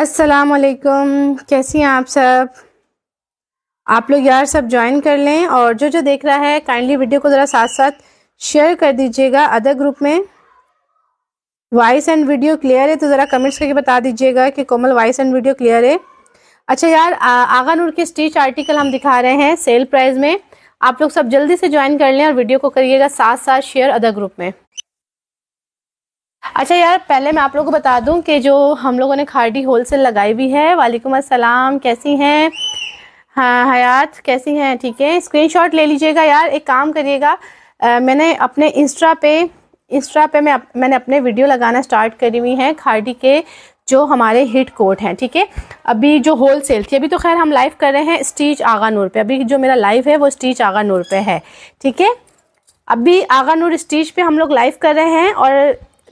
अस्सलाम वालेकुम कैसी हैं आप सब आप लोग यार सब ज्वाइन कर लें और जो जो देख रहा है काइंडली वीडियो को ज़रा साथ साथ शेयर कर दीजिएगा अदर ग्रुप में वॉइस एंड वीडियो क्लियर है तो ज़रा कमेंट्स करके बता दीजिएगा कि Komal voice and video clear है अच्छा यार आगा नूर के स्टिच आर्टिकल हम दिखा रहे हैं सेल प्राइस में आप लोग सब जल्दी से ज्वाइन कर लें और वीडियो को करिएगा साथ साथ शेयर अदर ग्रुप में अच्छा यार पहले मैं आप लोगों को बता दूं कि जो हम लोगों ने खारडी होल सेल लगाई हुई है वालेकुम अस्सलाम कैसी हैं हाँ हयात कैसी हैं ठीक है स्क्रीनशॉट ले लीजिएगा यार एक काम करिएगा मैंने अपने इंस्टा पे इंस्टा पे मैं मैंने अपने वीडियो लगाना स्टार्ट करी हुई हैं खारडी के जो हमारे हिट कोट हैं ठीक है अभी जो होल सेल थी अभी तो खैर हम लाइव कर रहे हैं स्टीच आगा नूर पर अभी जो मेरा लाइव है वो स्टीच आगा नूर पर है ठीक है अभी आगा नूर स्टीच पे हम लोग लाइव कर रहे हैं और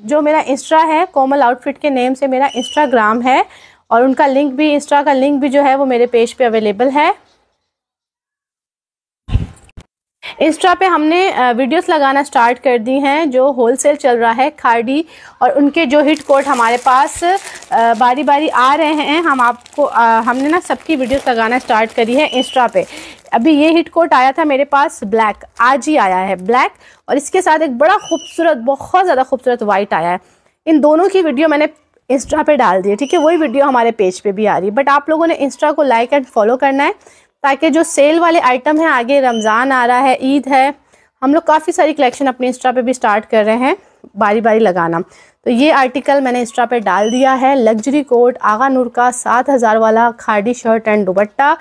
जो मेरा इंस्टा है कोमल आउटफिट के नेम से मेरा इंस्टाग्राम है और उनका लिंक भी इंस्टा का लिंक भी जो है वो मेरे पेज पे अवेलेबल है इंस्टा पे हमने वीडियोस लगाना स्टार्ट कर दी हैं जो होलसेल चल रहा है खाड़ी और उनके जो हिट कोट हमारे पास बारी बारी आ रहे हैं हम आपको हमने ना सबकी वीडियोस लगाना स्टार्ट करी है इंस्टा पे अभी ये हिट कोट आया था मेरे पास ब्लैक आज ही आया है ब्लैक और इसके साथ एक बड़ा खूबसूरत बहुत ज़्यादा खूबसूरत वाइट आया है इन दोनों की वीडियो मैंने इंस्टा पे डाल दिए ठीक है वही वीडियो हमारे पेज पे भी आ रही है बट आप लोगों ने इंस्टा को लाइक एंड फॉलो करना है ताकि जो सेल वाले आइटम हैं आगे रमज़ान आ रहा है ईद है हम लोग काफ़ी सारी कलेक्शन अपने इंस्टा पे भी स्टार्ट कर रहे हैं बारी बारी लगाना तो ये आर्टिकल मैंने इंस्टा पे डाल दिया है लग्जरी कोट आगा नूर का सात हज़ार वाला खाडी shirt and dupatta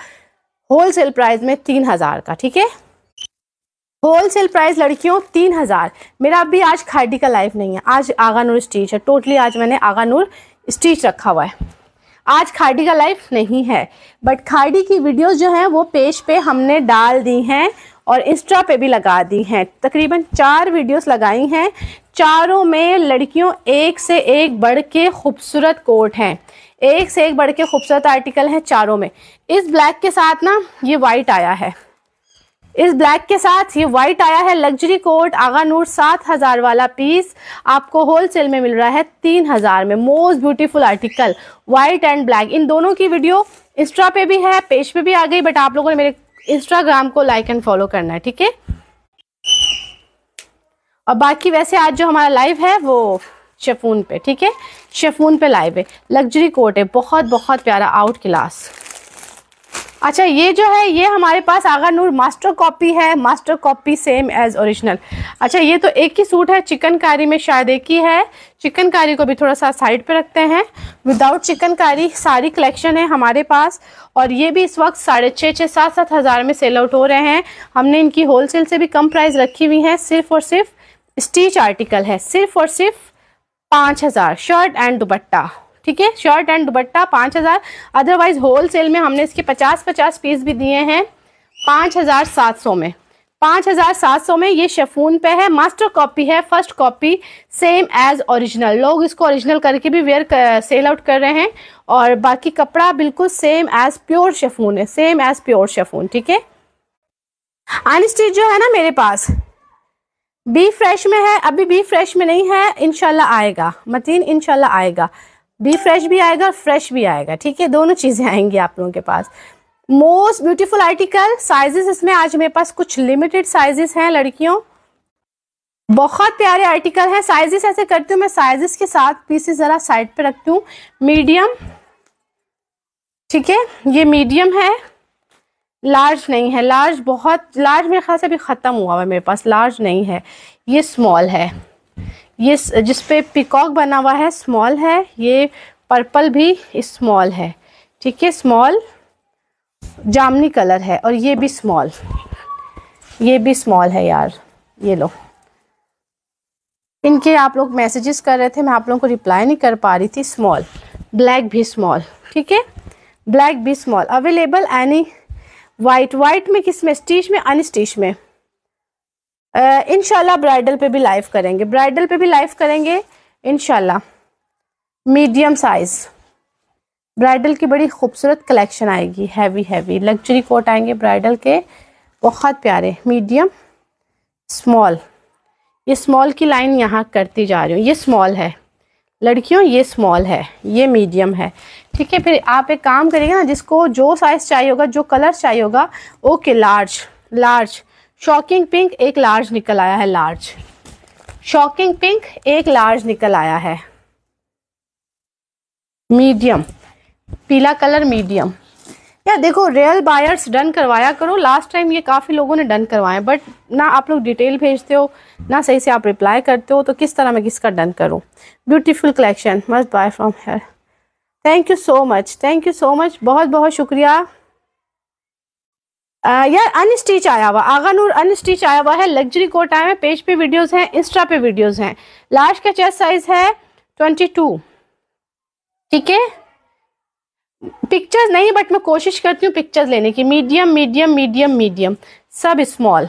wholesale price में तीन हज़ार का ठीक है होल सेल प्राइस लड़कियों तीन हज़ार मेरा अभी आज खाडी का लाइफ नहीं है आज आगा नूर स्टीच है टोटली आज मैंने आगा नूर स्टीच रखा हुआ है आज खाड़ी का लाइफ नहीं है बट खाड़ी की वीडियोस जो हैं वो पेज पे हमने डाल दी हैं और इंस्टा पे भी लगा दी हैं तकरीबन चार वीडियोस लगाई हैं चारों में लड़कियों एक से एक बढ़ के खूबसूरत कोट हैं एक से एक बढ़ के खूबसूरत आर्टिकल हैं चारों में इस ब्लैक के साथ ना ये वाइट आया है इस ब्लैक के साथ ये व्हाइट आया है लग्जरी कोट आगा नूर सात हजार वाला पीस आपको होलसेल में मिल रहा है तीन हजार में most beautiful article white and black इन दोनों की वीडियो इंस्टा पे भी है पेज पे भी आ गई बट आप लोगों ने मेरे इंस्टाग्राम को लाइक एंड फॉलो करना है ठीक है और बाकी वैसे आज जो हमारा लाइव है वो शेफून पे ठीक है शेफून पे लाइव है लग्जरी कोट है बहुत बहुत प्यारा आउट क्लास अच्छा ये जो है ये हमारे पास आगा नूर मास्टर कॉपी है master copy same as original अच्छा ये तो एक ही सूट है चिकनकारी में शायद एक ही है चिकनकारी को भी थोड़ा सा साइड पे रखते हैं विदाउट चिकनकारी सारी कलेक्शन है हमारे पास और ये भी इस वक्त साढ़े छः छः सात सात हज़ार में सेल आउट हो रहे हैं हमने इनकी होल से भी कम प्राइस रखी हुई है सिर्फ और सिर्फ स्टीच आर्टिकल है सिर्फ और सिर्फ पाँच हज़ार शर्ट एंड दुपट्टा ठीक है शर्ट एंड दुबट्टा पाँच हज़ार अदरवाइज होल सेल में हमने इसके पचास पचास पीस भी दिए हैं पाँच हज़ार सात सौ में पाँच हज़ार सात सौ में ये शेफून पे है मास्टर कॉपी है first copy same as original लोग इसको ओरिजिनल करके भी वेयर सेल आउट कर रहे हैं और बाकी कपड़ा बिल्कुल सेम एज प्योर शेफून है सेम एज प्योर शेफून ठीक है अनस्टिच जो है ना मेरे पास बी फ्रेश में है अभी बी फ्रेश में नहीं है इनशाला आएगा मतीन इनशाला आएगा भी फ्रेश भी आएगा फ्रेश भी आएगा ठीक है दोनों चीज़ें आएंगी आप लोगों के पास मोस्ट ब्यूटीफुल आर्टिकल साइजेस इसमें आज मेरे पास कुछ लिमिटेड साइजेस हैं लड़कियों बहुत प्यारे आर्टिकल हैं साइजेस ऐसे करती हूँ मैं साइजेस के साथ पीसेस ज़रा साइड पे रखती हूँ मीडियम ठीक है ये मीडियम है लार्ज नहीं है लार्ज बहुत लार्ज मेरे ख्याल से अभी ख़त्म हुआ है मेरे पास लार्ज नहीं है ये स्मॉल है ये जिस पे पिकॉक बना हुआ है स्मॉल है ये पर्पल भी स्मॉल है ठीक है स्मॉल जामनी कलर है और ये भी स्मॉल ये भी स्मॉल है यार ये लो इनके आप लोग मैसेजेस कर रहे थे मैं आप लोगों को रिप्लाई नहीं कर पा रही थी स्मॉल ब्लैक भी स्मॉल ठीक है ब्लैक भी small available any white white में किस में स्टीच में अनस्टीच में इनशाला ब्राइडल पे भी लाइव करेंगे ब्राइडल पे भी लाइव करेंगे इनशाला मीडियम साइज ब्राइडल की बड़ी खूबसूरत कलेक्शन आएगी हैवी हैवी लग्जरी कोट आएंगे ब्राइडल के बहुत प्यारे मीडियम स्मॉल ये स्मॉल की लाइन यहाँ करती जा रही हूँ ये स्मॉल है लड़कियों ये स्मॉल है ये मीडियम है ठीक है फिर आप एक काम करेंगे ना जिसको जो साइज़ चाहिए होगा जो कलर चाहिए होगा okay large large shocking pink एक लार्ज निकल आया है लार्ज शॉकिंग पिंक एक लार्ज निकल आया है मीडियम पीला कलर मीडियम या देखो रियल बायर्स डन करवाया करो लास्ट टाइम ये काफ़ी लोगों ने डन करवाए बट ना आप लोग डिटेल भेजते हो ना सही से आप रिप्लाई करते हो तो किस तरह मैं किसका डन करूँ beautiful collection must buy from here thank you so much thank you so much बहुत बहुत शुक्रिया आ, यार अनस्टिच आया हुआ आगा नूर अनस्टिच आया हुआ है लग्जरी कोट आया है पेज पे वीडियोस हैं इंस्टा पे वीडियोस हैं लास्ट का चेस्ट साइज है ट्वेंटी टू ठीक है पिक्चर्स नहीं बट मैं कोशिश करती हूँ पिक्चर्स लेने की मीडियम मीडियम मीडियम मीडियम सब स्मॉल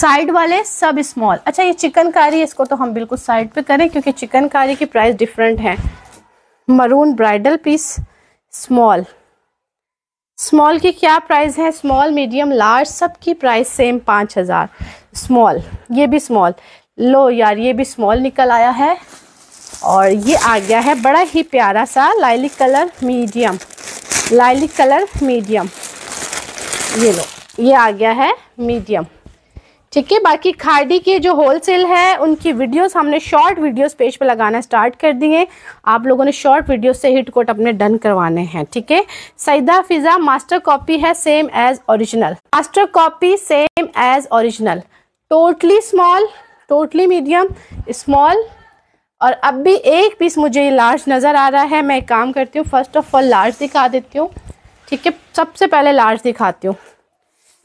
साइड वाले सब स्मॉल अच्छा ये चिकनकारी इसको तो हम बिल्कुल साइड पे करें क्योंकि चिकनकारी की प्राइस डिफरेंट है maroon bridal piece small small की क्या प्राइस है स्मॉल मीडियम लार्ज सब की प्राइस सेम पाँच हज़ार स्मॉल ये भी स्मॉल लो यार ये भी स्मॉल निकल आया है और ये आ गया है बड़ा ही प्यारा सा lilac colour medium lilac colour medium ये लो ये आ गया है मीडियम ठीक है बाकी खाड़ी के जो होलसेल है उनकी वीडियोस हमने शॉर्ट वीडियोस पेज पे लगाना स्टार्ट कर दिए आप लोगों ने शॉर्ट वीडियोस से हिट कोट अपने डन करवाने हैं ठीक है सईदा फिज़ा मास्टर कॉपी है same as original master copy same as original totally small totally medium small और अब भी एक पीस मुझे लार्ज नज़र आ रहा है मैं एक काम करती हूँ फर्स्ट ऑफ ऑल लार्ज दिखा देती हूँ ठीक है सबसे पहले लार्ज दिखाती हूँ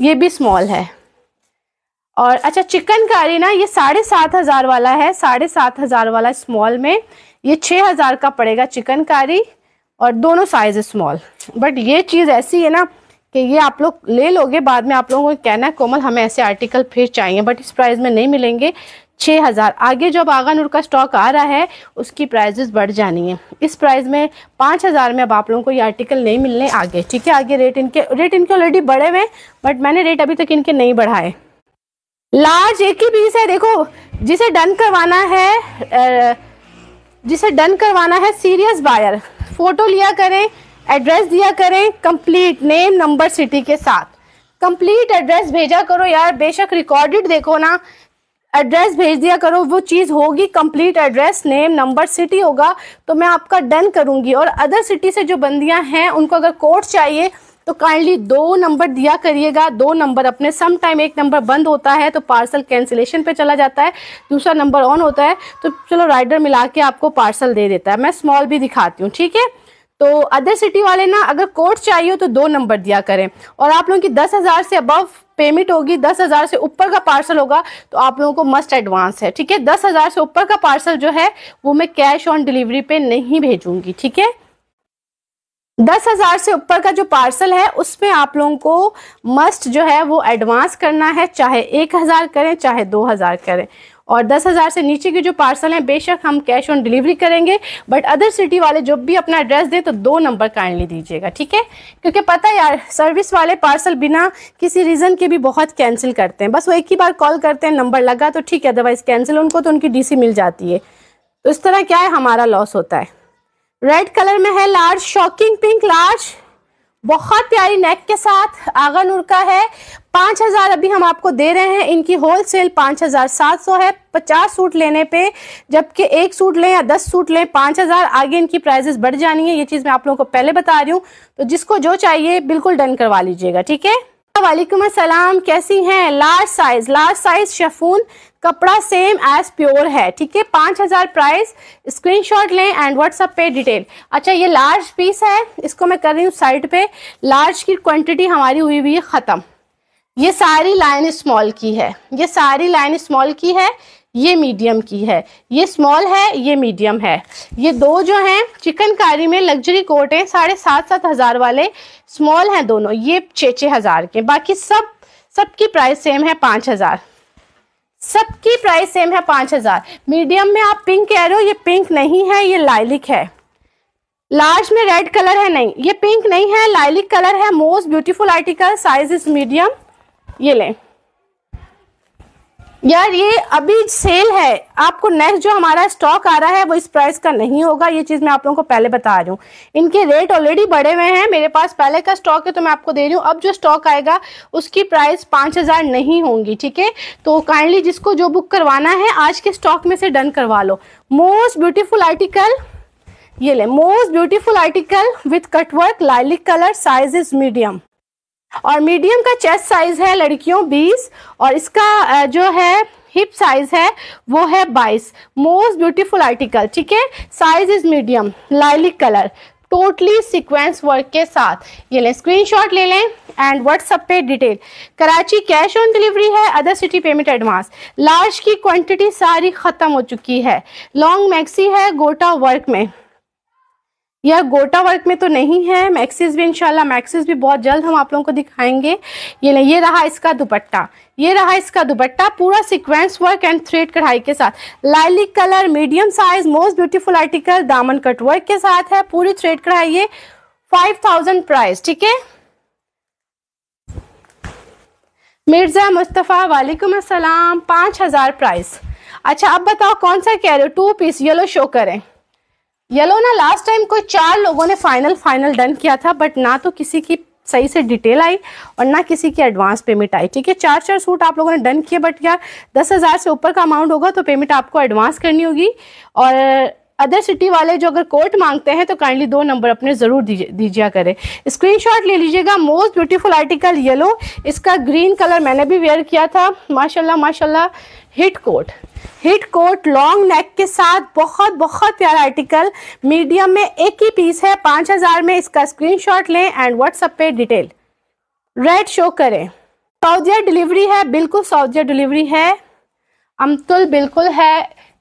ये भी स्मॉल है और अच्छा चिकनकारी ना ये साढ़े सात हजार वाला है साढ़े सात हजार वाला स्मॉल में ये छः हजार का पड़ेगा चिकनकारी और दोनों साइज स्मॉल बट ये चीज़ ऐसी है ना कि ये आप लोग ले लोगे बाद में आप लोगों को कहना है कोमल हमें ऐसे आर्टिकल फिर चाहिए बट इस प्राइस में नहीं मिलेंगे छः हज़ार आगे जब आगा नूर का स्टॉक आ रहा है उसकी प्राइजेस बढ़ जानी है इस प्राइस में पाँच हज़ार में अब आप लोगों को ये आर्टिकल नहीं मिलने आगे ठीक है आगे रेट इनके रेट इनके ऑलरेडी बढ़े हुए हैं बट मैंने रेट अभी तक इनके नहीं बढ़ाए लार्ज एक ही पीस है देखो जिसे डन करवाना है जिसे डन करवाना है सीरियस बायर फोटो लिया करें एड्रेस दिया करें कंप्लीट नेम नंबर सिटी के साथ कंप्लीट एड्रेस भेजा करो यार बेशक रिकॉर्डेड देखो ना एड्रेस भेज दिया करो वो चीज़ होगी complete address name number city होगा तो मैं आपका डन करूंगी और अदर सिटी से जो बंदियां हैं उनको अगर कोर्ट चाहिए तो काइंडली दो नंबर दिया करिएगा दो नंबर अपने सम टाइम एक नंबर बंद होता है तो पार्सल कैंसिलेशन पे चला जाता है दूसरा नंबर ऑन होता है तो चलो राइडर मिला के आपको पार्सल दे देता है मैं स्मॉल भी दिखाती हूँ ठीक है तो अदर सिटी वाले ना अगर कोर्ट चाहिए तो दो नंबर दिया करें और आप लोगों की दस हज़ार से अबव पेमेंट होगी दस हज़ार से ऊपर का पार्सल होगा तो आप लोगों को मस्ट एडवांस है ठीक है दस हज़ार से ऊपर का पार्सल जो है वो मैं कैश ऑन डिलीवरी पे नहीं भेजूंगी ठीक है दस हजार से ऊपर का जो पार्सल है उसमें आप लोगों को मस्ट जो है वो एडवांस करना है चाहे एक हजार करें चाहे दो हजार करें और दस हज़ार से नीचे के जो पार्सल हैं बेशक हम कैश ऑन डिलीवरी करेंगे बट अदर सिटी वाले जब भी अपना एड्रेस दें तो दो नंबर काइंडली दीजिएगा ठीक है क्योंकि पता है यार सर्विस वाले पार्सल बिना किसी रीज़न के भी बहुत कैंसिल करते हैं बस वो एक ही बार कॉल करते हैं नंबर लगा तो ठीक है अदरवाइज़ कैंसिल उनको तो उनकी डी मिल जाती है तो इस तरह क्या है हमारा लॉस होता है रेड कलर में है लार्ज शॉकिंग पिंक लार्ज बहुत प्यारी नेक के साथ आगा नूर का है पांच हज़ार अभी हम आपको दे रहे हैं इनकी होल सेल पांच हज़ार सात सौ है पचास सूट लेने पे जबकि एक सूट लें या दस सूट लें पांच हज़ार आगे इनकी प्राइजेस बढ़ जानी है ये चीज़ मैं आप लोगों को पहले बता रही हूँ तो जिसको जो चाहिए बिल्कुल डन करवा लीजिएगा ठीक है वालेकुम असलम कैसी हैं large size large size chiffon कपड़ा सेम एज प्योर है ठीक है पाँच हज़ार प्राइस शॉट लें एंड व्हाट्सअप पे डिटेल अच्छा ये लार्ज पीस है इसको मैं कर रही हूँ साइड पे लार्ज की क्वांटिटी हमारी हुई हुई है ख़त्म ये सारी लाइन स्मॉल की है ये सारी लाइन स्मॉल की है ये मीडियम की है ये स्मॉल है ये मीडियम है ये दो जो हैं चिकनकारी में लग्जरी कोट हैं साढ़े सात सात हज़ार वाले स्मॉल हैं दोनों ये छः छः हज़ार के बाकी सब सबकी प्राइस सेम है पाँच हज़ार सबकी प्राइस सेम है पांच हज़ार मीडियम में आप पिंक कह रहे हो ये पिंक नहीं है ये लाइलिक है लार्ज में रेड कलर है नहीं ये पिंक नहीं है लाइलिक कलर है most beautiful article size is medium ये लें यार ये अभी सेल है आपको नेक्स्ट जो हमारा स्टॉक आ रहा है वो इस प्राइस का नहीं होगा ये चीज मैं आप लोगों को पहले बता रही हूँ इनके रेट ऑलरेडी बढ़े हुए हैं मेरे पास पहले का स्टॉक है तो मैं आपको दे रही हूँ अब जो स्टॉक आएगा उसकी प्राइस पांच हज़ार नहीं होंगी ठीक है तो काइंडली जिसको जो बुक करवाना है आज के स्टॉक में से डन करवा लो मोस्ट ब्यूटीफुल आर्टिकल ये ले most beautiful article with cutwork lilac colour size is medium और मीडियम का चेस्ट साइज है लड़कियों 20 और इसका जो है हिप साइज है वो है 22 मोस्ट ब्यूटीफुल आर्टिकल ठीक है size is medium lilac colour totally sequins work के साथ ये लें शॉट ले लें एंड व्हाट्सअप पे detail Karachi cash on delivery है other city payment advance large की क्वांटिटी सारी ख़त्म हो चुकी है लॉन्ग मैक्सी है गोटा वर्क में यह गोटा वर्क में तो नहीं है मैक्सिस भी इंशाल्लाह मैक्सिस भी बहुत जल्द हम आप लोगों को दिखाएंगे ये नहीं ये रहा इसका दुपट्टा ये रहा इसका दुपट्टा पूरा सीक्वेंस वर्क एंड थ्रेड कढ़ाई के साथ lilac colour medium size most beautiful article दामन कट वर्क के साथ है पूरी थ्रेड कढ़ाई ये फाइव थाउजेंड प्राइस ठीक है मिर्जा मुस्तफ़ा वालेकुम असलम पाँच हज़ार प्राइस अच्छा अब बताओ कौन सा कह रहे हो टू पीस येलो शो करें येलो ना लास्ट टाइम कोई चार लोगों ने फाइनल फाइनल डन किया था बट ना तो किसी की सही से डिटेल आई और ना किसी की एडवांस पेमेंट आई ठीक है चार चार सूट आप लोगों ने डन किए बट यार दस हज़ार से ऊपर का अमाउंट होगा तो पेमेंट आपको एडवांस करनी होगी और अदर सिटी वाले जो अगर कोर्ट मांगते हैं तो काइंडली दो नंबर अपने ज़रूर दीजिए करें स्क्रीनशॉट ले लीजिएगा मोस्ट ब्यूटीफुल आर्टिकल येलो इसका ग्रीन कलर मैंने भी वेयर किया था माशाल्लाह माशाल्लाह hit coat hit coat long neck के साथ बहुत बहुत प्यारा आर्टिकल मीडियम में एक ही पीस है पाँच हज़ार में इसका स्क्रीनशॉट लें एंड व्हाट्सएप पे डिटेल रेड शो करें सऊदिया डिलीवरी है बिल्कुल सऊदिया डिलीवरी है अमतुल बिल्कुल है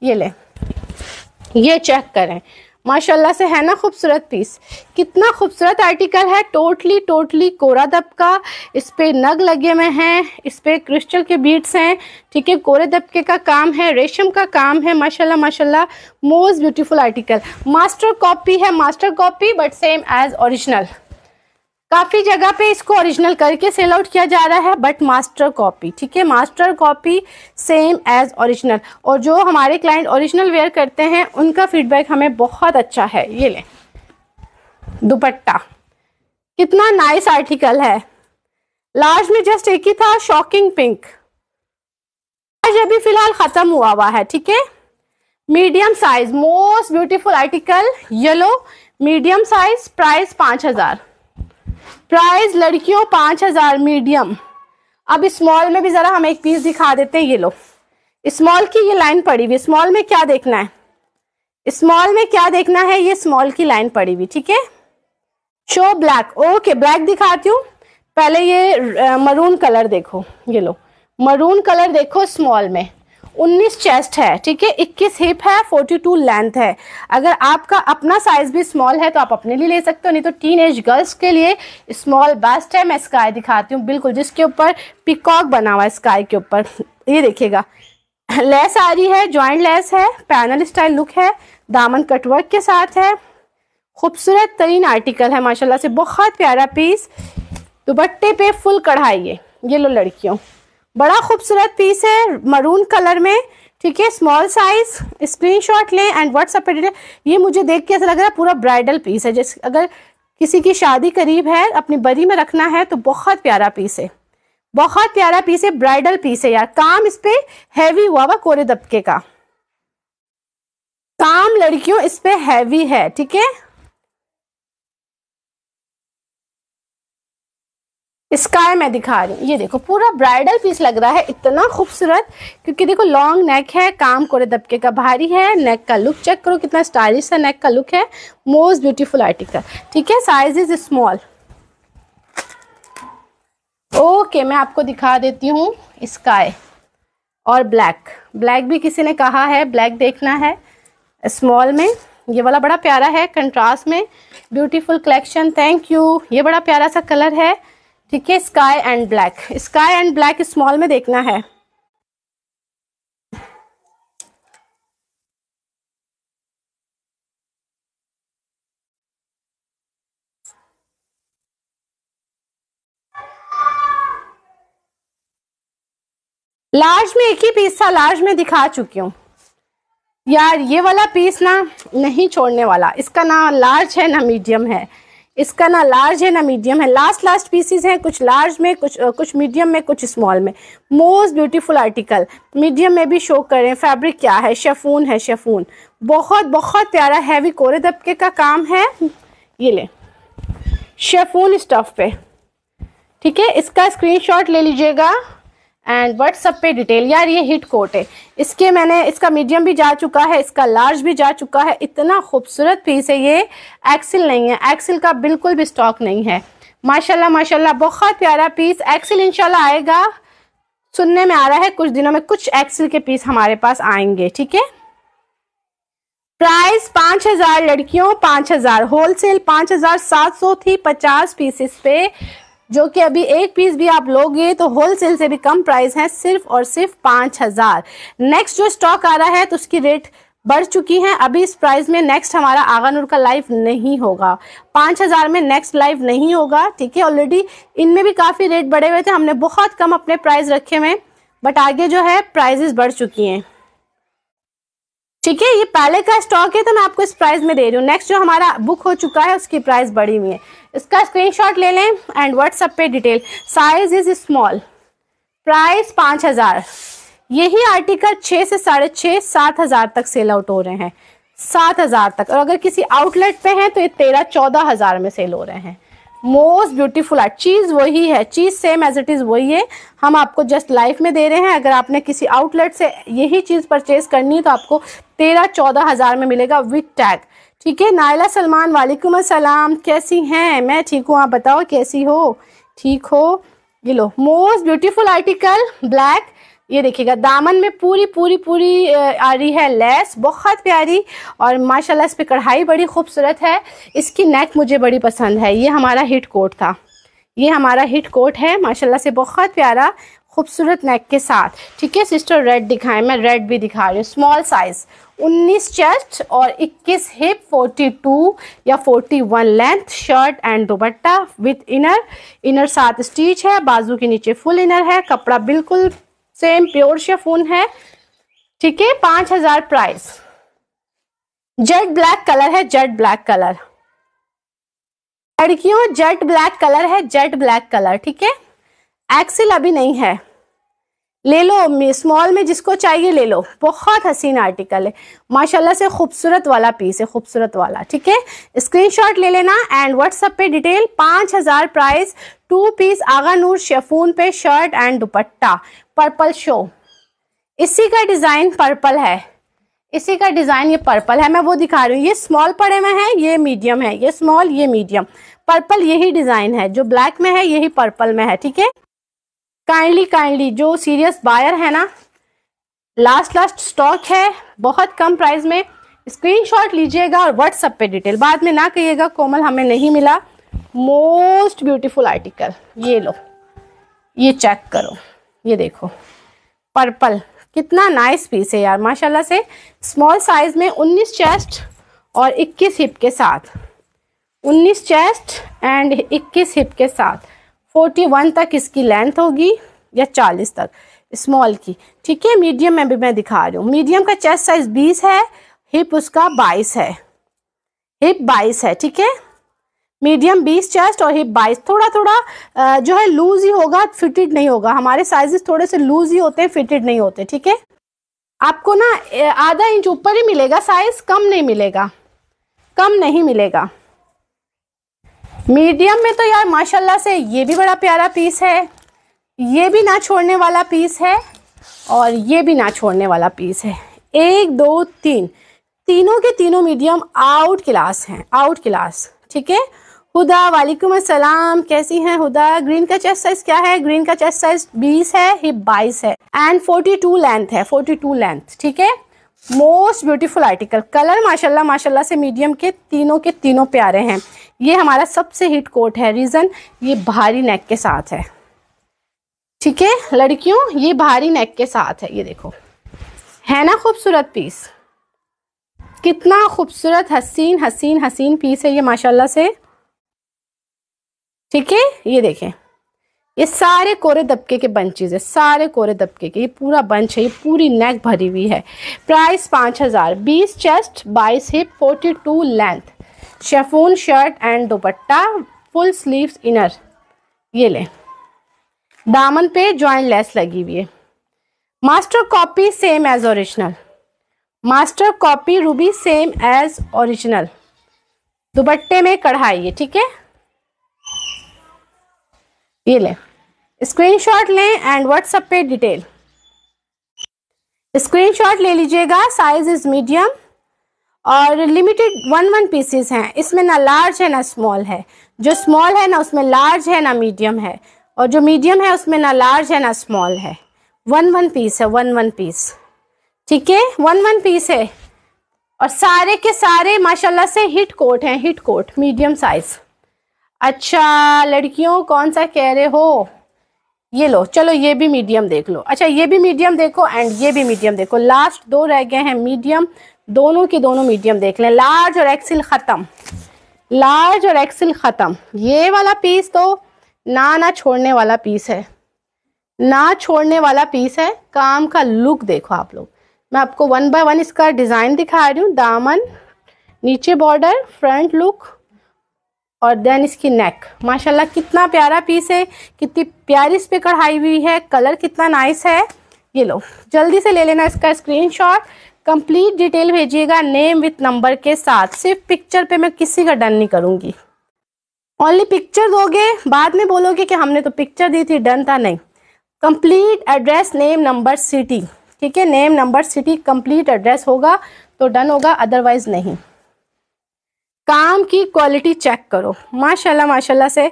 ये लें ये चेक करें माशाल्लाह से है ना खूबसूरत पीस कितना खूबसूरत आर्टिकल है टोटली टोटली कोरा दब का इस पर नग लगे हुए हैं इस पर क्रिस्टल के बीट्स हैं ठीक है कोरे दबके का काम है रेशम का काम है माशाल्लाह माशाल्लाह most beautiful article master copy है master copy but same as original काफ़ी जगह पे इसको ओरिजिनल करके सेल आउट किया जा रहा है बट मास्टर कॉपी ठीक है master copy same as original और जो हमारे क्लाइंट ओरिजिनल वेयर करते हैं उनका फीडबैक हमें बहुत अच्छा है ये लें दुपट्टा कितना नाइस आर्टिकल है लार्ज में जस्ट एक ही था शॉकिंग पिंक आज अभी फिलहाल ख़त्म हुआ हुआ है ठीक है medium size most beautiful article yellow medium size price पांच हज़ार प्राइस लड़कियों पाँच हज़ार मीडियम अब स्मॉल में भी ज़रा हम एक पीस दिखा देते हैं ये लो स्मॉल की ये लाइन पड़ी हुई स्मॉल में क्या देखना है स्मॉल में क्या देखना है ये स्मॉल की लाइन पड़ी हुई ठीक है शो ब्लैक ओके ब्लैक दिखाती हूँ पहले ये मरून कलर देखो ये लो मरून कलर देखो स्मॉल में 19 चेस्ट है ठीक है 21 हिप है 42 लेंथ है अगर आपका अपना साइज भी स्मॉल है तो आप अपने लिए ले सकते हो नहीं तो टीन एज गर्ल्स के लिए स्मॉल बेस्ट है मैं स्काई दिखाती हूँ बिल्कुल जिसके ऊपर पिकॉक बना हुआ है स्काई के ऊपर ये देखिएगा लेस आ रही है ज्वाइंट लेस है पैनल स्टाइल लुक है दामन कटवर्क के साथ है खूबसूरत तरीन आर्टिकल है माशाल्लाह से बहुत प्यारा पीस दुपट्टे पे फुल कढ़ाई है ये लो लड़कियों बड़ा खूबसूरत पीस है मरून कलर में ठीक है स्मॉल साइज स्क्रीनशॉट लें एंड व्हाट्सएप पे ये मुझे देख के ऐसा लग रहा है पूरा ब्राइडल पीस है जैसे अगर किसी की शादी करीब है अपनी बरी में रखना है तो बहुत प्यारा पीस है बहुत प्यारा पीस है ब्राइडल पीस है यार काम इस पे हैवी हुआ हुआ कोरे दबके का काम लड़कियों इस पे हैवी है ठीक है स्काई में दिखा रही हूँ ये देखो पूरा ब्राइडल पीस लग रहा है इतना खूबसूरत क्योंकि देखो लॉन्ग नेक है काम कोरे दबके का भारी है नेक का लुक चेक करो कितना स्टाइलिश सा नेक का लुक है मोस्ट ब्यूटीफुल आर्टिकल ठीक है साइज इज स्मॉल ओके मैं आपको दिखा देती हूँ स्काई और ब्लैक ब्लैक भी किसी ने कहा है ब्लैक देखना है स्मॉल में ये वाला बड़ा प्यारा है कंट्रास्ट में ब्यूटीफुल कलेक्शन थैंक यू ये बड़ा प्यारा सा कलर है ठीक है sky and black sky and black small में देखना है लार्ज में एक ही पीस था लार्ज में दिखा चुकी हूँ यार ये वाला पीस ना नहीं छोड़ने वाला इसका ना लार्ज है ना मीडियम है इसका ना लार्ज है ना मीडियम है लास्ट लास्ट पीसीज हैं कुछ लार्ज में कुछ कुछ मीडियम में कुछ स्मॉल में मोस्ट ब्यूटीफुल आर्टिकल मीडियम में भी शो करें फैब्रिक क्या है शेफून है शेफून बहुत बहुत प्यारा हैवी कोरे दबके का काम है ये ले शेफून स्टफ पे ठीक है इसका स्क्रीनशॉट ले लीजिएगा एंड व्हाट्सअप पे डिटेल यार ये हिट कोट है इसके मैंने इसका मीडियम भी जा चुका है इसका लार्ज भी जा चुका है इतना खूबसूरत पीस है ये एक्सिल नहीं है एक्सिल का बिल्कुल भी स्टॉक नहीं है माशाल्लाह माशाल्लाह बहुत प्यारा पीस एक्सिल इनशाला आएगा सुनने में आ रहा है कुछ दिनों में कुछ एक्सिल के पीस हमारे पास आएंगे ठीक है प्राइस पाँच हजार लड़कियों पाँच हजार होलसेल पाँच हजार सात सौ थी पचास पीसेस पे जो कि अभी एक पीस भी आप लोगे तो होलसेल से भी कम प्राइस है सिर्फ और सिर्फ पाँच हज़ार नेक्स्ट जो स्टॉक आ रहा है तो उसकी रेट बढ़ चुकी हैं अभी इस प्राइस में नेक्स्ट हमारा आगानूर का लाइव नहीं होगा पाँच हज़ार में नेक्स्ट लाइव नहीं होगा ठीक है ऑलरेडी इनमें भी काफ़ी रेट बढ़े हुए थे हमने बहुत कम अपने प्राइस रखे हुए बट आगे जो है प्राइजेस बढ़ चुकी हैं ठीक है ये पहले का स्टॉक है तो मैं आपको इस प्राइस में दे रही हूँ नेक्स्ट जो हमारा बुक हो चुका है उसकी प्राइस बढ़ी हुई है इसका स्क्रीनशॉट ले लें एंड व्हाट्सएप पे detail size is small price पाँच हज़ार यही आर्टिकल छः से साढ़े छः सात हज़ार तक सेल आउट हो रहे हैं सात हज़ार तक और अगर किसी आउटलेट पे हैं तो ये तेरह चौदह हज़ार में सेल हो रहे हैं मोस्ट ब्यूटीफुल आर्ट चीज़ वही है चीज़ सेम एज इट इज़ वही है हम आपको जस्ट लाइफ में दे रहे हैं अगर आपने किसी आउटलेट से यही चीज़ परचेज करनी है तो आपको तेरह चौदह हज़ार में मिलेगा विथ टैग ठीक है नायला सलमान वालेकुम असलम कैसी हैं मैं ठीक हूँ आप बताओ कैसी हो ठीक हो ये लो मोस्ट ब्यूटीफुल आर्टिकल ब्लैक ये देखिएगा दामन में पूरी पूरी पूरी आ रही है लेस बहुत प्यारी और माशाल्लाह इस पर कढ़ाई बड़ी खूबसूरत है इसकी नेक मुझे बड़ी पसंद है ये हमारा हिट कोट था ये हमारा हिट कोट है माशाल्लाह से बहुत प्यारा खूबसूरत नेक के साथ ठीक है सिस्टर रेड दिखाएं मैं रेड भी दिखा रही हूँ स्मॉल साइज 19 चेस्ट और 21 हिप 42 या 41 length shirt and dupatta with inner inner साथ स्टीच है बाजू के नीचे फुल इनर है कपड़ा बिल्कुल सेम प्योर शेफून है ठीक है पांच हजार प्राइस जेट ब्लैक कलर है जेट ब्लैक कलर लड़कियों जेट ब्लैक कलर है जेट ब्लैक कलर ठीक है एक्सिल अभी नहीं है ले लो स्मॉल में जिसको चाहिए ले लो बहुत हसीन आर्टिकल है माशाल्लाह से खूबसूरत वाला पीस है खूबसूरत वाला ठीक है स्क्रीनशॉट ले लेना एंड व्हाट्सअप पे डिटेल पाँच हज़ार price two piece Agha Noor chiffon पे shirt and dupatta purple show इसी का डिज़ाइन पर्पल है इसी का डिज़ाइन ये पर्पल है मैं वो दिखा रही हूँ ये स्मॉल पड़े में है ये मीडियम है ये स्मॉल ये मीडियम पर्पल यही डिज़ाइन है जो ब्लैक में है यही पर्पल में है ठीक है काइंडली काइंडली जो सीरियस बायर है ना लास्ट लास्ट स्टॉक है बहुत कम प्राइस में स्क्रीनशॉट लीजिएगा और व्हाट्सएप पे डिटेल बाद में ना कहिएगा कोमल हमें नहीं मिला मोस्ट ब्यूटीफुल आर्टिकल ये लो ये चेक करो ये देखो पर्पल कितना नाइस पीस है यार माशाल्लाह से स्मॉल साइज में 19 चेस्ट और 21 हिप के साथ 19 चेस्ट एंड 21 हिप के साथ फोर्टी वन तक इसकी लेंथ होगी या चालीस तक स्मॉल की ठीक है मीडियम में भी मैं दिखा रही हूँ मीडियम का चेस्ट साइज बीस है हिप उसका बाईस है हिप बाईस है ठीक है मीडियम बीस चेस्ट और हिप बाईस थोड़ा थोड़ा जो है लूज ही होगा फिटेड नहीं होगा हमारे साइजेस थोड़े से लूज ही होते हैं फिटेड नहीं होते ठीक है आपको ना आधा इंच ऊपर ही मिलेगा साइज कम नहीं मिलेगा कम नहीं मिलेगा मीडियम में तो यार माशाल्लाह से ये भी बड़ा प्यारा पीस है ये भी ना छोड़ने वाला पीस है और ये भी ना छोड़ने वाला पीस है एक दो तीन तीनों के तीनों मीडियम आउट क्लास हैं आउट क्लास ठीक है हुदा वालेकुम अस्सलाम कैसी हैं हुदा ग्रीन का चेस्ट साइज क्या है ग्रीन का चेस्ट साइज बीस है हिप बाईस है एंड फोर्टी टू लेंथ है फोर्टी टू लेंथ ठीक है मोस्ट ब्यूटीफुल आर्टिकल कलर माशाल्लाह माशाल्लाह से मीडियम के तीनों के तीनों प्यारे हैं ये हमारा सबसे हिट कोट है रीज़न ये भारी नेक के साथ है ठीक है लड़कियों ये भारी नेक के साथ है ये देखो है ना खूबसूरत पीस कितना खूबसूरत हसीन हसीन हसीन पीस है ये माशाल्लाह से ठीक है ये देखें ये सारे कोरे दबके के बंचेज है सारे कोरे दबके के ये पूरा बंच है ये पूरी नेक भरी हुई है प्राइस पाँच हज़ार बीस चेस्ट बाईस hip forty two length chiffon shirt and dupatta full sleeves inner ये लें दामन पे ज्वाइंट लेस लगी हुई है master copy same as original master copy Ruby same as original दुपट्टे में कढ़ाई है ठीक है ये लें स्क्रीनशॉट लें एंड व्हाट्सएप पे डिटेल स्क्रीनशॉट ले लीजिएगा साइज इज़ मीडियम और लिमिटेड वन वन पीसेस हैं इसमें ना लार्ज है ना स्मॉल है जो स्मॉल है ना उसमें लार्ज है ना मीडियम है और जो मीडियम है उसमें ना लार्ज है ना स्मॉल है वन वन पीस है वन वन पीस ठीक है वन वन पीस है और सारे के सारे माशाल्लाह से हिट कोट हैं हिट कोट मीडियम साइज अच्छा लड़कियों कौन सा कह रहे हो ये लो चलो ये भी मीडियम देख लो अच्छा ये भी मीडियम देखो एंड ये भी मीडियम देखो लास्ट दो रह गए हैं मीडियम दोनों के दोनों मीडियम देख लें लार्ज और एक्सिल ख़त्म लार्ज और एक्सिल ख़त्म ये वाला पीस तो ना ना छोड़ने वाला पीस है ना छोड़ने वाला पीस है काम का लुक देखो आप लोग मैं आपको वन बाय वन इसका डिज़ाइन दिखा रही हूँ दामन नीचे बॉर्डर फ्रंट लुक और देन इसकी नेक माशाल्लाह कितना प्यारा पीस है कितनी प्यारी इस पर कढ़ाई हुई है कलर कितना नाइस है ये लो जल्दी से ले लेना इसका स्क्रीनशॉट कंप्लीट डिटेल भेजिएगा नेम विथ नंबर के साथ सिर्फ पिक्चर पे मैं किसी का डन नहीं करूँगी ओनली पिक्चर दोगे बाद में बोलोगे कि हमने तो पिक्चर दी थी डन था नहीं complete address name number city ठीक है name number city complete address होगा तो डन होगा अदरवाइज नहीं काम की क्वालिटी चेक करो माशाल्लाह माशाल्लाह से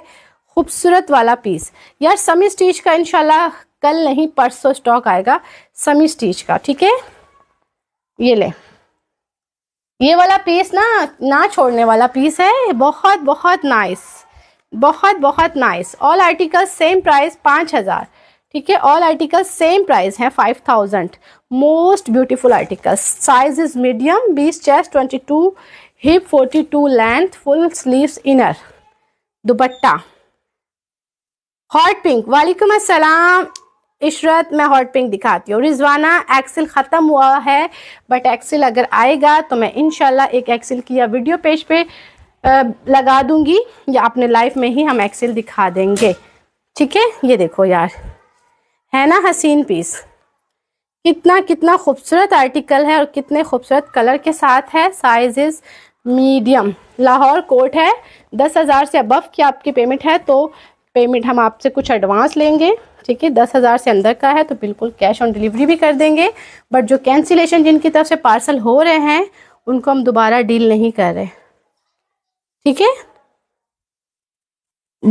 खूबसूरत वाला पीस यार समी स्टीच का इनशाला कल नहीं परसों स्टॉक आएगा समी स्टीच का ठीक है ये ले ये वाला पीस ना ना छोड़ने वाला पीस है बहुत बहुत नाइस बहुत बहुत nice all articles same price पाँच हज़ार ठीक है ऑल आर्टिकल्स सेम प्राइस है five thousand most beautiful articles size is medium बीस chest twenty two hip forty two length full sleeves inner dupatta hot pink वालेकुम अस्सलाम इशरत मैं हॉट पिंक दिखाती हूँ रिजवाना एक्सेल ख़त्म हुआ है बट एक्सेल अगर आएगा तो मैं इन एक एक्सेल की या वीडियो पेज पे लगा दूंगी या अपने लाइफ में ही हम एक्सेल दिखा देंगे ठीक है ये देखो यार है ना हसीन पीस कितना कितना खूबसूरत आर्टिकल है और कितने खूबसूरत कलर के साथ है साइजेस मीडियम लाहौर कोट है दस हज़ार से अबव की आपकी पेमेंट है तो पेमेंट हम आपसे कुछ एडवांस लेंगे ठीक है दस हज़ार से अंदर का है तो बिल्कुल कैश ऑन डिलीवरी भी कर देंगे बट जो कैंसिलेशन जिनकी तरफ से पार्सल हो रहे हैं उनको हम दोबारा डील नहीं कर रहे ठीक है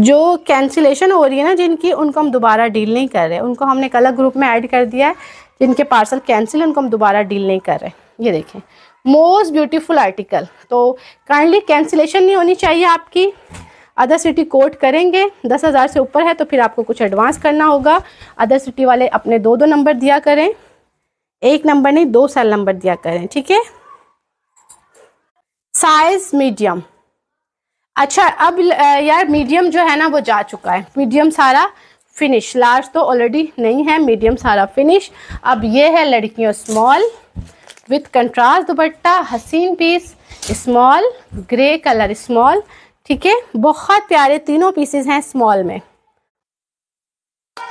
जो कैंसिलेशन हो रही है ना जिनकी उनको हम दोबारा डील नहीं कर रहे उनको हमने एक अलग ग्रुप में ऐड कर दिया है जिनके पार्सल कैंसिल उनको हम दोबारा डील नहीं कर रहे ये देखें मोस्ट ब्यूटीफुल आर्टिकल तो काइंडली कैंसिलेशन नहीं होनी चाहिए आपकी अदर सिटी कोट करेंगे दस हज़ार से ऊपर है तो फिर आपको कुछ एडवांस करना होगा अदर सिटी वाले अपने दो दो नंबर दिया करें एक नंबर नहीं दो साल नंबर दिया करें ठीक है साइज मीडियम अच्छा अब यार मीडियम जो है ना वो जा चुका है मीडियम सारा फिनिश लार्ज तो ऑलरेडी नहीं है मीडियम सारा फिनिश अब ये है लड़कियों स्मॉल विथ कंट्रास्ट दुपट्टा हसीन piece small grey colour small ठीक है बहुत प्यारे तीनों पीसेस हैं स्मॉल में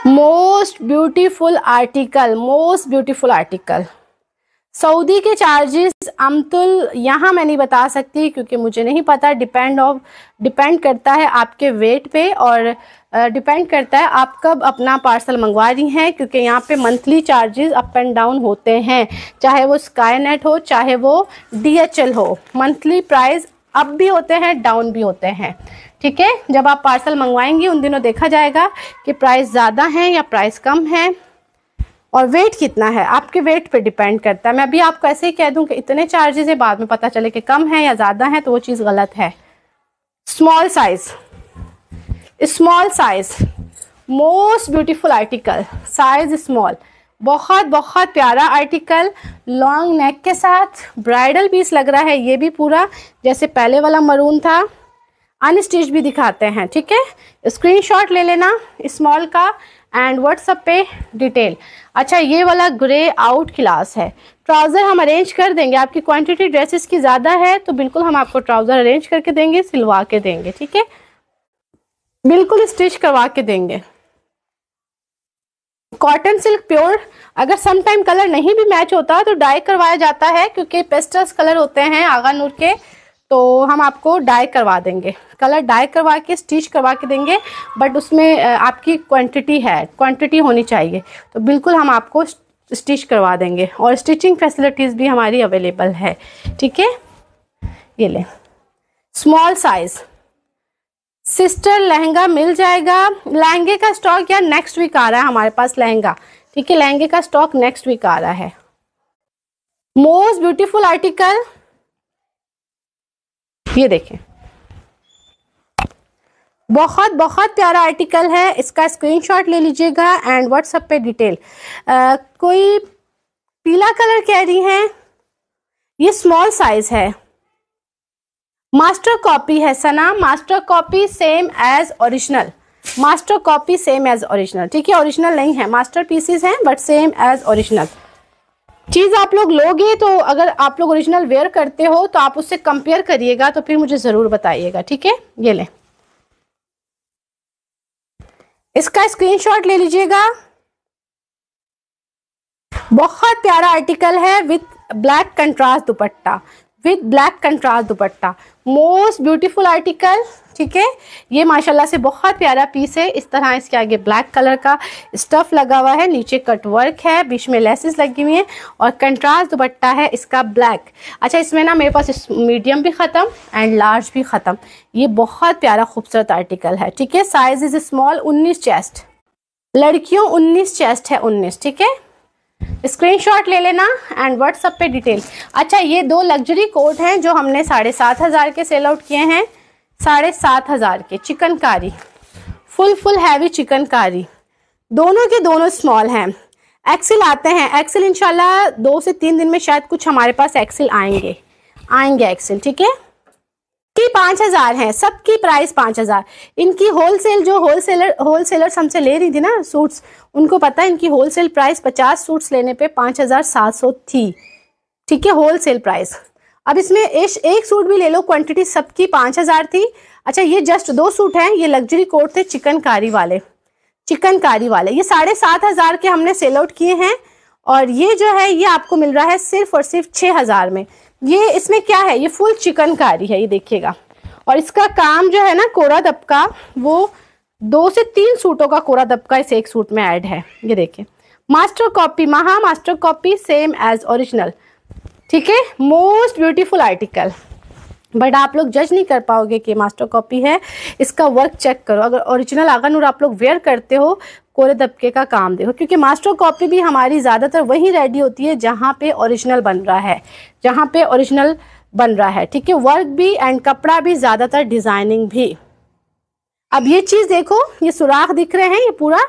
most beautiful article most beautiful article Saudi के चार्जेस अमतुल यहाँ मैं नहीं बता सकती क्योंकि मुझे नहीं पता डिपेंड ऑफ डिपेंड करता है आपके वेट पे और डिपेंड करता है आप कब अपना पार्सल मंगवा रही हैं क्योंकि यहाँ पे monthly charges up and down होते हैं चाहे वो स्काई नेट हो चाहे वो डी हो मंथली प्राइस अप भी होते हैं डाउन भी होते हैं ठीक है जब आप पार्सल मंगवाएंगे उन दिनों देखा जाएगा कि प्राइस ज़्यादा है या प्राइस कम है और वेट कितना है आपके वेट पे डिपेंड करता है मैं अभी आपको ऐसे ही कह दूं कि इतने चार्जेस है बाद में पता चले कि कम है या ज़्यादा है तो वो चीज़ गलत है small size small size most beautiful article size small बहुत बहुत प्यारा आर्टिकल लॉन्ग नेक के साथ ब्राइडल पीस लग रहा है ये भी पूरा जैसे पहले वाला मरून था अनस्टिच भी दिखाते हैं ठीक है स्क्रीनशॉट ले लेना स्मॉल का एंड व्हाट्सअप पे डिटेल अच्छा ये वाला ग्रे आउट क्लास है ट्राउज़र हम अरेंज कर देंगे आपकी क्वांटिटी ड्रेसेस की ज़्यादा है तो बिल्कुल हम आपको ट्राउज़र अरेंज करके देंगे सिलवा के देंगे ठीक है बिल्कुल स्टिच करवा के देंगे कॉटन सिल्क प्योर अगर समटाइम कलर नहीं भी मैच होता तो डाई करवाया जाता है क्योंकि पेस्टल्स कलर होते हैं आगा नूर के तो हम आपको डाई करवा देंगे कलर डाई करवा के स्टिच करवा के देंगे बट उसमें आपकी क्वांटिटी है क्वांटिटी होनी चाहिए तो बिल्कुल हम आपको स्टिच करवा देंगे और स्टिचिंग फैसिलिटीज़ भी हमारी अवेलेबल है ठीक है ये लें स्मॉल साइज़ सिस्टर लहंगा मिल जाएगा लहंगे का स्टॉक यार नेक्स्ट वीक आ रहा है हमारे पास लहंगा ठीक है लहंगे का स्टॉक नेक्स्ट वीक आ रहा है मोस्ट ब्यूटीफुल आर्टिकल ये देखें बहुत बहुत प्यारा आर्टिकल है इसका स्क्रीनशॉट ले लीजिएगा एंड व्हाट्सएप पे डिटेल आ, कोई पीला कलर कह रही हैं ये स्मॉल साइज है मास्टर कॉपी है Sana master copy same as original master copy same as original ठीक है ओरिजिनल नहीं है मास्टर पीसेज हैं बट सेम एज ओरिजिनल चीज़ आप लोग लोगे तो अगर आप लोग ओरिजिनल वेयर करते हो तो आप उससे कंपेयर करिएगा तो फिर मुझे ज़रूर बताइएगा ठीक है ये लें इसका स्क्रीनशॉट ले लीजिएगा बहुत प्यारा आर्टिकल है with black contrast dupatta with black contrast dupatta most beautiful article ठीक है ये माशाल्लाह से बहुत प्यारा पीस है इस तरह इसके आगे ब्लैक कलर का स्टफ लगा हुआ है नीचे कट वर्क है बीच में लेसेस लगी हुई हैं और कंट्रास्ट दुपट्टा है इसका ब्लैक अच्छा इसमें ना मेरे पास मीडियम भी ख़त्म एंड लार्ज भी ख़त्म ये बहुत प्यारा खूबसूरत आर्टिकल है ठीक है साइज इज़ स्मॉल उन्नीस चेस्ट लड़कियों उन्नीस चेस्ट है उन्नीस ठीक है स्क्रीनशॉट ले लेना एंड व्हाट्सअप पे डिटेल अच्छा ये दो लग्जरी कोट हैं जो हमने साढ़े सात हज़ार के सेल आउट किए हैं साढ़े सात हज़ार के chikankari full full heavy chikankari दोनों के दोनों स्मॉल हैं एक्सेल आते हैं एक्सेल इंशाल्लाह दो से तीन दिन में शायद कुछ हमारे पास एक्सेल आएंगे आएंगे एक्सेल ठीक है सबकी पांच हजार है सबकी प्राइस पांच हजार इनकी होलसेल जो होलसेलर होलसेलर्स हमसे ले रही थी ना सूट्स उनको पता है इनकी होलसेल प्राइस पचास सूट्स लेने पे पांच हजार सात सौ थी ठीक है होलसेल प्राइस अब इसमें एश, एक सूट भी ले लो क्वांटिटी सबकी पांच हजार थी अच्छा ये जस्ट दो सूट हैं ये लग्जरी कोट थे चिकनकारी वाले चिकनकारी वाले ये साढ़े सात हजार के हमने सेल आउट किए हैं और ये जो है ये आपको मिल रहा है सिर्फ और सिर्फ छह हजार में ये इसमें क्या है ये फुल चिकनकारी है ये देखिएगा और इसका काम जो है ना कोरा दबका वो दो से तीन सूटों का कोरा दबका इस एक सूट में ऐड है ये देखिए मास्टर कॉपी महा master copy same as original ठीक है मोस्ट ब्यूटीफुल आर्टिकल बट आप लोग जज नहीं कर पाओगे कि मास्टर कॉपी है इसका वर्क चेक करो अगर ओरिजिनल और आप लोग वेयर करते हो कोरे दबके का काम देखो क्योंकि मास्टर कॉपी भी हमारी ज़्यादातर वहीं रेडी होती है जहाँ पे ओरिजिनल बन रहा है जहाँ पे ओरिजिनल बन रहा है ठीक है वर्क भी एंड कपड़ा भी ज़्यादातर डिज़ाइनिंग भी अब ये चीज़ देखो ये सुराख दिख रहे हैं ये पूरा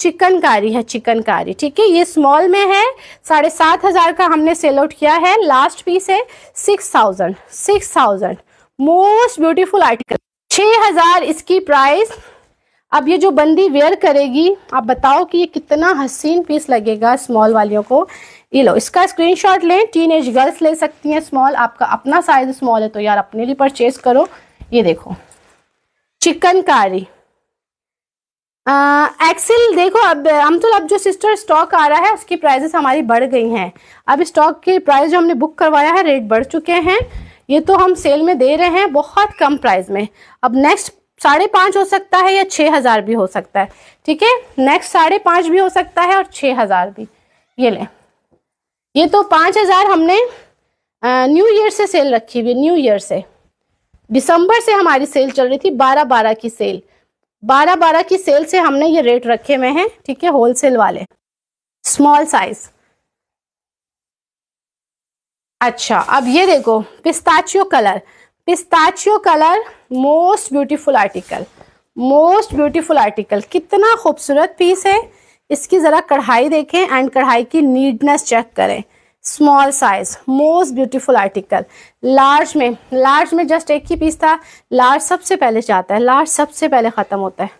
चिकनकारी है चिकनकारी ठीक है ये स्मॉल में है साढ़े सात हज़ार का हमने सेल आउट किया है लास्ट पीस है six thousand six thousand most beautiful article छः हज़ार इसकी प्राइस अब ये जो बंदी वेयर करेगी आप बताओ कि ये कितना हसीन पीस लगेगा स्मॉल वालियों को ये लो इसका स्क्रीनशॉट लें एज गर्ल्स ले सकती हैं स्मॉल आपका अपना साइज स्मॉल है तो यार अपने लिए परचेज करो ये देखो चिकनकारी एक्सेल देखो अब हम तो अब जो सिस्टर स्टॉक आ रहा है उसकी प्राइजेस हमारी बढ़ गई हैं अब स्टॉक की प्राइस जो हमने बुक करवाया है रेट बढ़ चुके हैं ये तो हम सेल में दे रहे हैं बहुत कम प्राइस में अब नेक्स्ट साढ़े पांच हो सकता है या छह हजार भी हो सकता है ठीक है नेक्स्ट साढ़े पांच भी हो सकता है और छह हजार भी ये ले ये तो पांच हज़ार हमने न्यू ईयर से सेल रखी हुई न्यू ईयर से दिसंबर से हमारी सेल चल रही थी बारह बारह की सेल बारह बारह की सेल से हमने ये रेट रखे हुए हैं ठीक है होल सेल वाले स्मॉल साइज अच्छा अब ये देखो pistachio colour pistachio colour most beautiful article most beautiful article कितना खूबसूरत पीस है इसकी ज़रा कढ़ाई देखें एंड कढ़ाई की नीटनेस चेक करें small size most beautiful article large में लार्ज में जस्ट एक ही पीस था लार्ज सबसे पहले जाता है लार्ज सबसे पहले ख़त्म होता है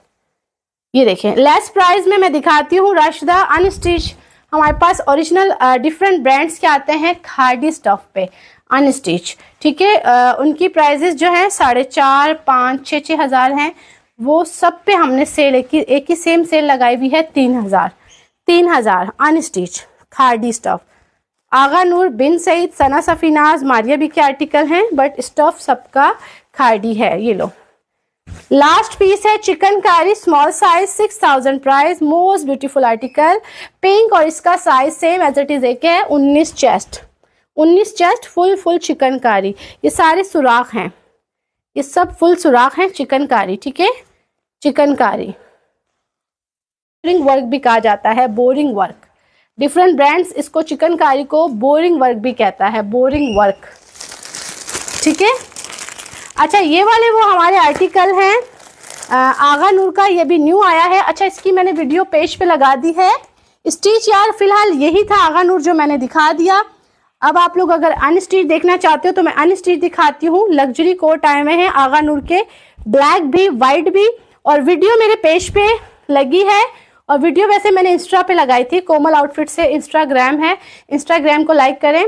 ये देखें लेस प्राइस में मैं दिखाती हूँ राशिदा अनस्टिच हमारे पास ओरिजिनल डिफरेंट ब्रांड्स के आते हैं खाडी स्टफ पे अनस्टिच ठीक है उनकी प्राइजेस जो है साढ़े चार पाँच छः छः हज़ार हैं वो सब पे हमने सेल एक ही एक ही सेम सेल लगाई हुई है तीन हज़ार तीन हज़ार अनस्टिच खारडी स्टफ आगा नूर बिन सईद सना सफीनाज मारिया भी के आर्टिकल हैं बट स्टफ सबका खारडी है ये लो लास्ट पीस है chikankari small size six thousand price most beautiful article pink और इसका size same as it is एक है उन्नीस चेस्ट उन्नीस चेस्ट फुल फुल चिकनकारी ये सारे सुराख हैं ये सब फुल सुराख हैं चिकनकारी ठीक है चिकनकारी बोरिंग वर्क भी कहा जाता है बोरिंग वर्क डिफरेंट ब्रांड्स इसको चिकनकारी को बोरिंग वर्क भी कहता है बोरिंग वर्क ठीक है अच्छा ये वाले वो हमारे आर्टिकल हैं आगा नूर का ये भी न्यू आया है अच्छा इसकी मैंने वीडियो पेज पे लगा दी है स्टिच यार फिलहाल यही था आगा नूर जो मैंने दिखा दिया अब आप लोग अगर अनस्टिच देखना चाहते हो तो मैं अनस्टिच दिखाती हूँ लग्जरी कोट आए हुए हैं आगा नूर के ब्लैक भी वाइट भी और वीडियो मेरे पेज पे लगी है और वीडियो वैसे मैंने इंस्टा पे लगाई थी कोमल आउटफिट से इंस्टाग्राम है इंस्टाग्राम को लाइक करें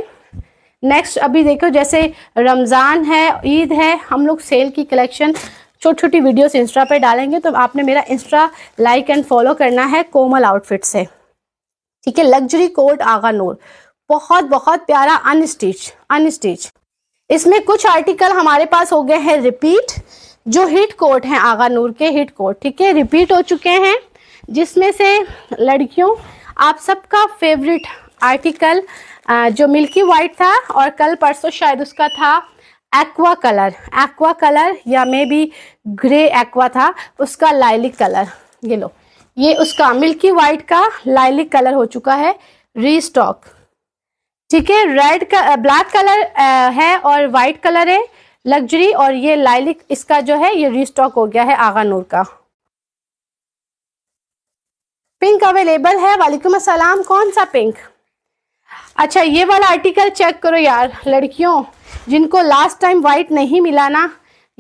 नेक्स्ट अभी देखो जैसे रमज़ान है ईद है हम लोग सेल की कलेक्शन छोटी छोटी वीडियोस इंस्टा पे डालेंगे तो आपने मेरा इंस्टा लाइक एंड फॉलो करना है कोमल आउटफिट से ठीक है लग्जरी कोट आगा नूर बहुत बहुत प्यारा अनस्टिच अनस्टिच इसमें कुछ आर्टिकल हमारे पास हो गए हैं रिपीट जो हिट कोट हैं आगा नूर के हिट कोट ठीक है रिपीट हो चुके हैं जिसमें से लड़कियों आप सबका फेवरेट आर्टिकल जो मिल्की वाइट था और कल परसों शायद उसका था एक्वा कलर एक्वा कलर या मे बी ग्रे एक्वा था उसका लाइलिक कलर ये लो ये उसका मिल्की वाइट का लाइलिक कलर हो चुका है रीस्टॉक ठीक है रेड का ब्लैक कलर है और वाइट कलर है लग्जरी और ये लाइलिक इसका जो है ये रिस्टॉक हो गया है आगा नूर का पिंक अवेलेबल है वालेकुम असलम कौन सा पिंक अच्छा ये वाला आर्टिकल चेक करो यार लड़कियों जिनको लास्ट टाइम वाइट नहीं मिला ना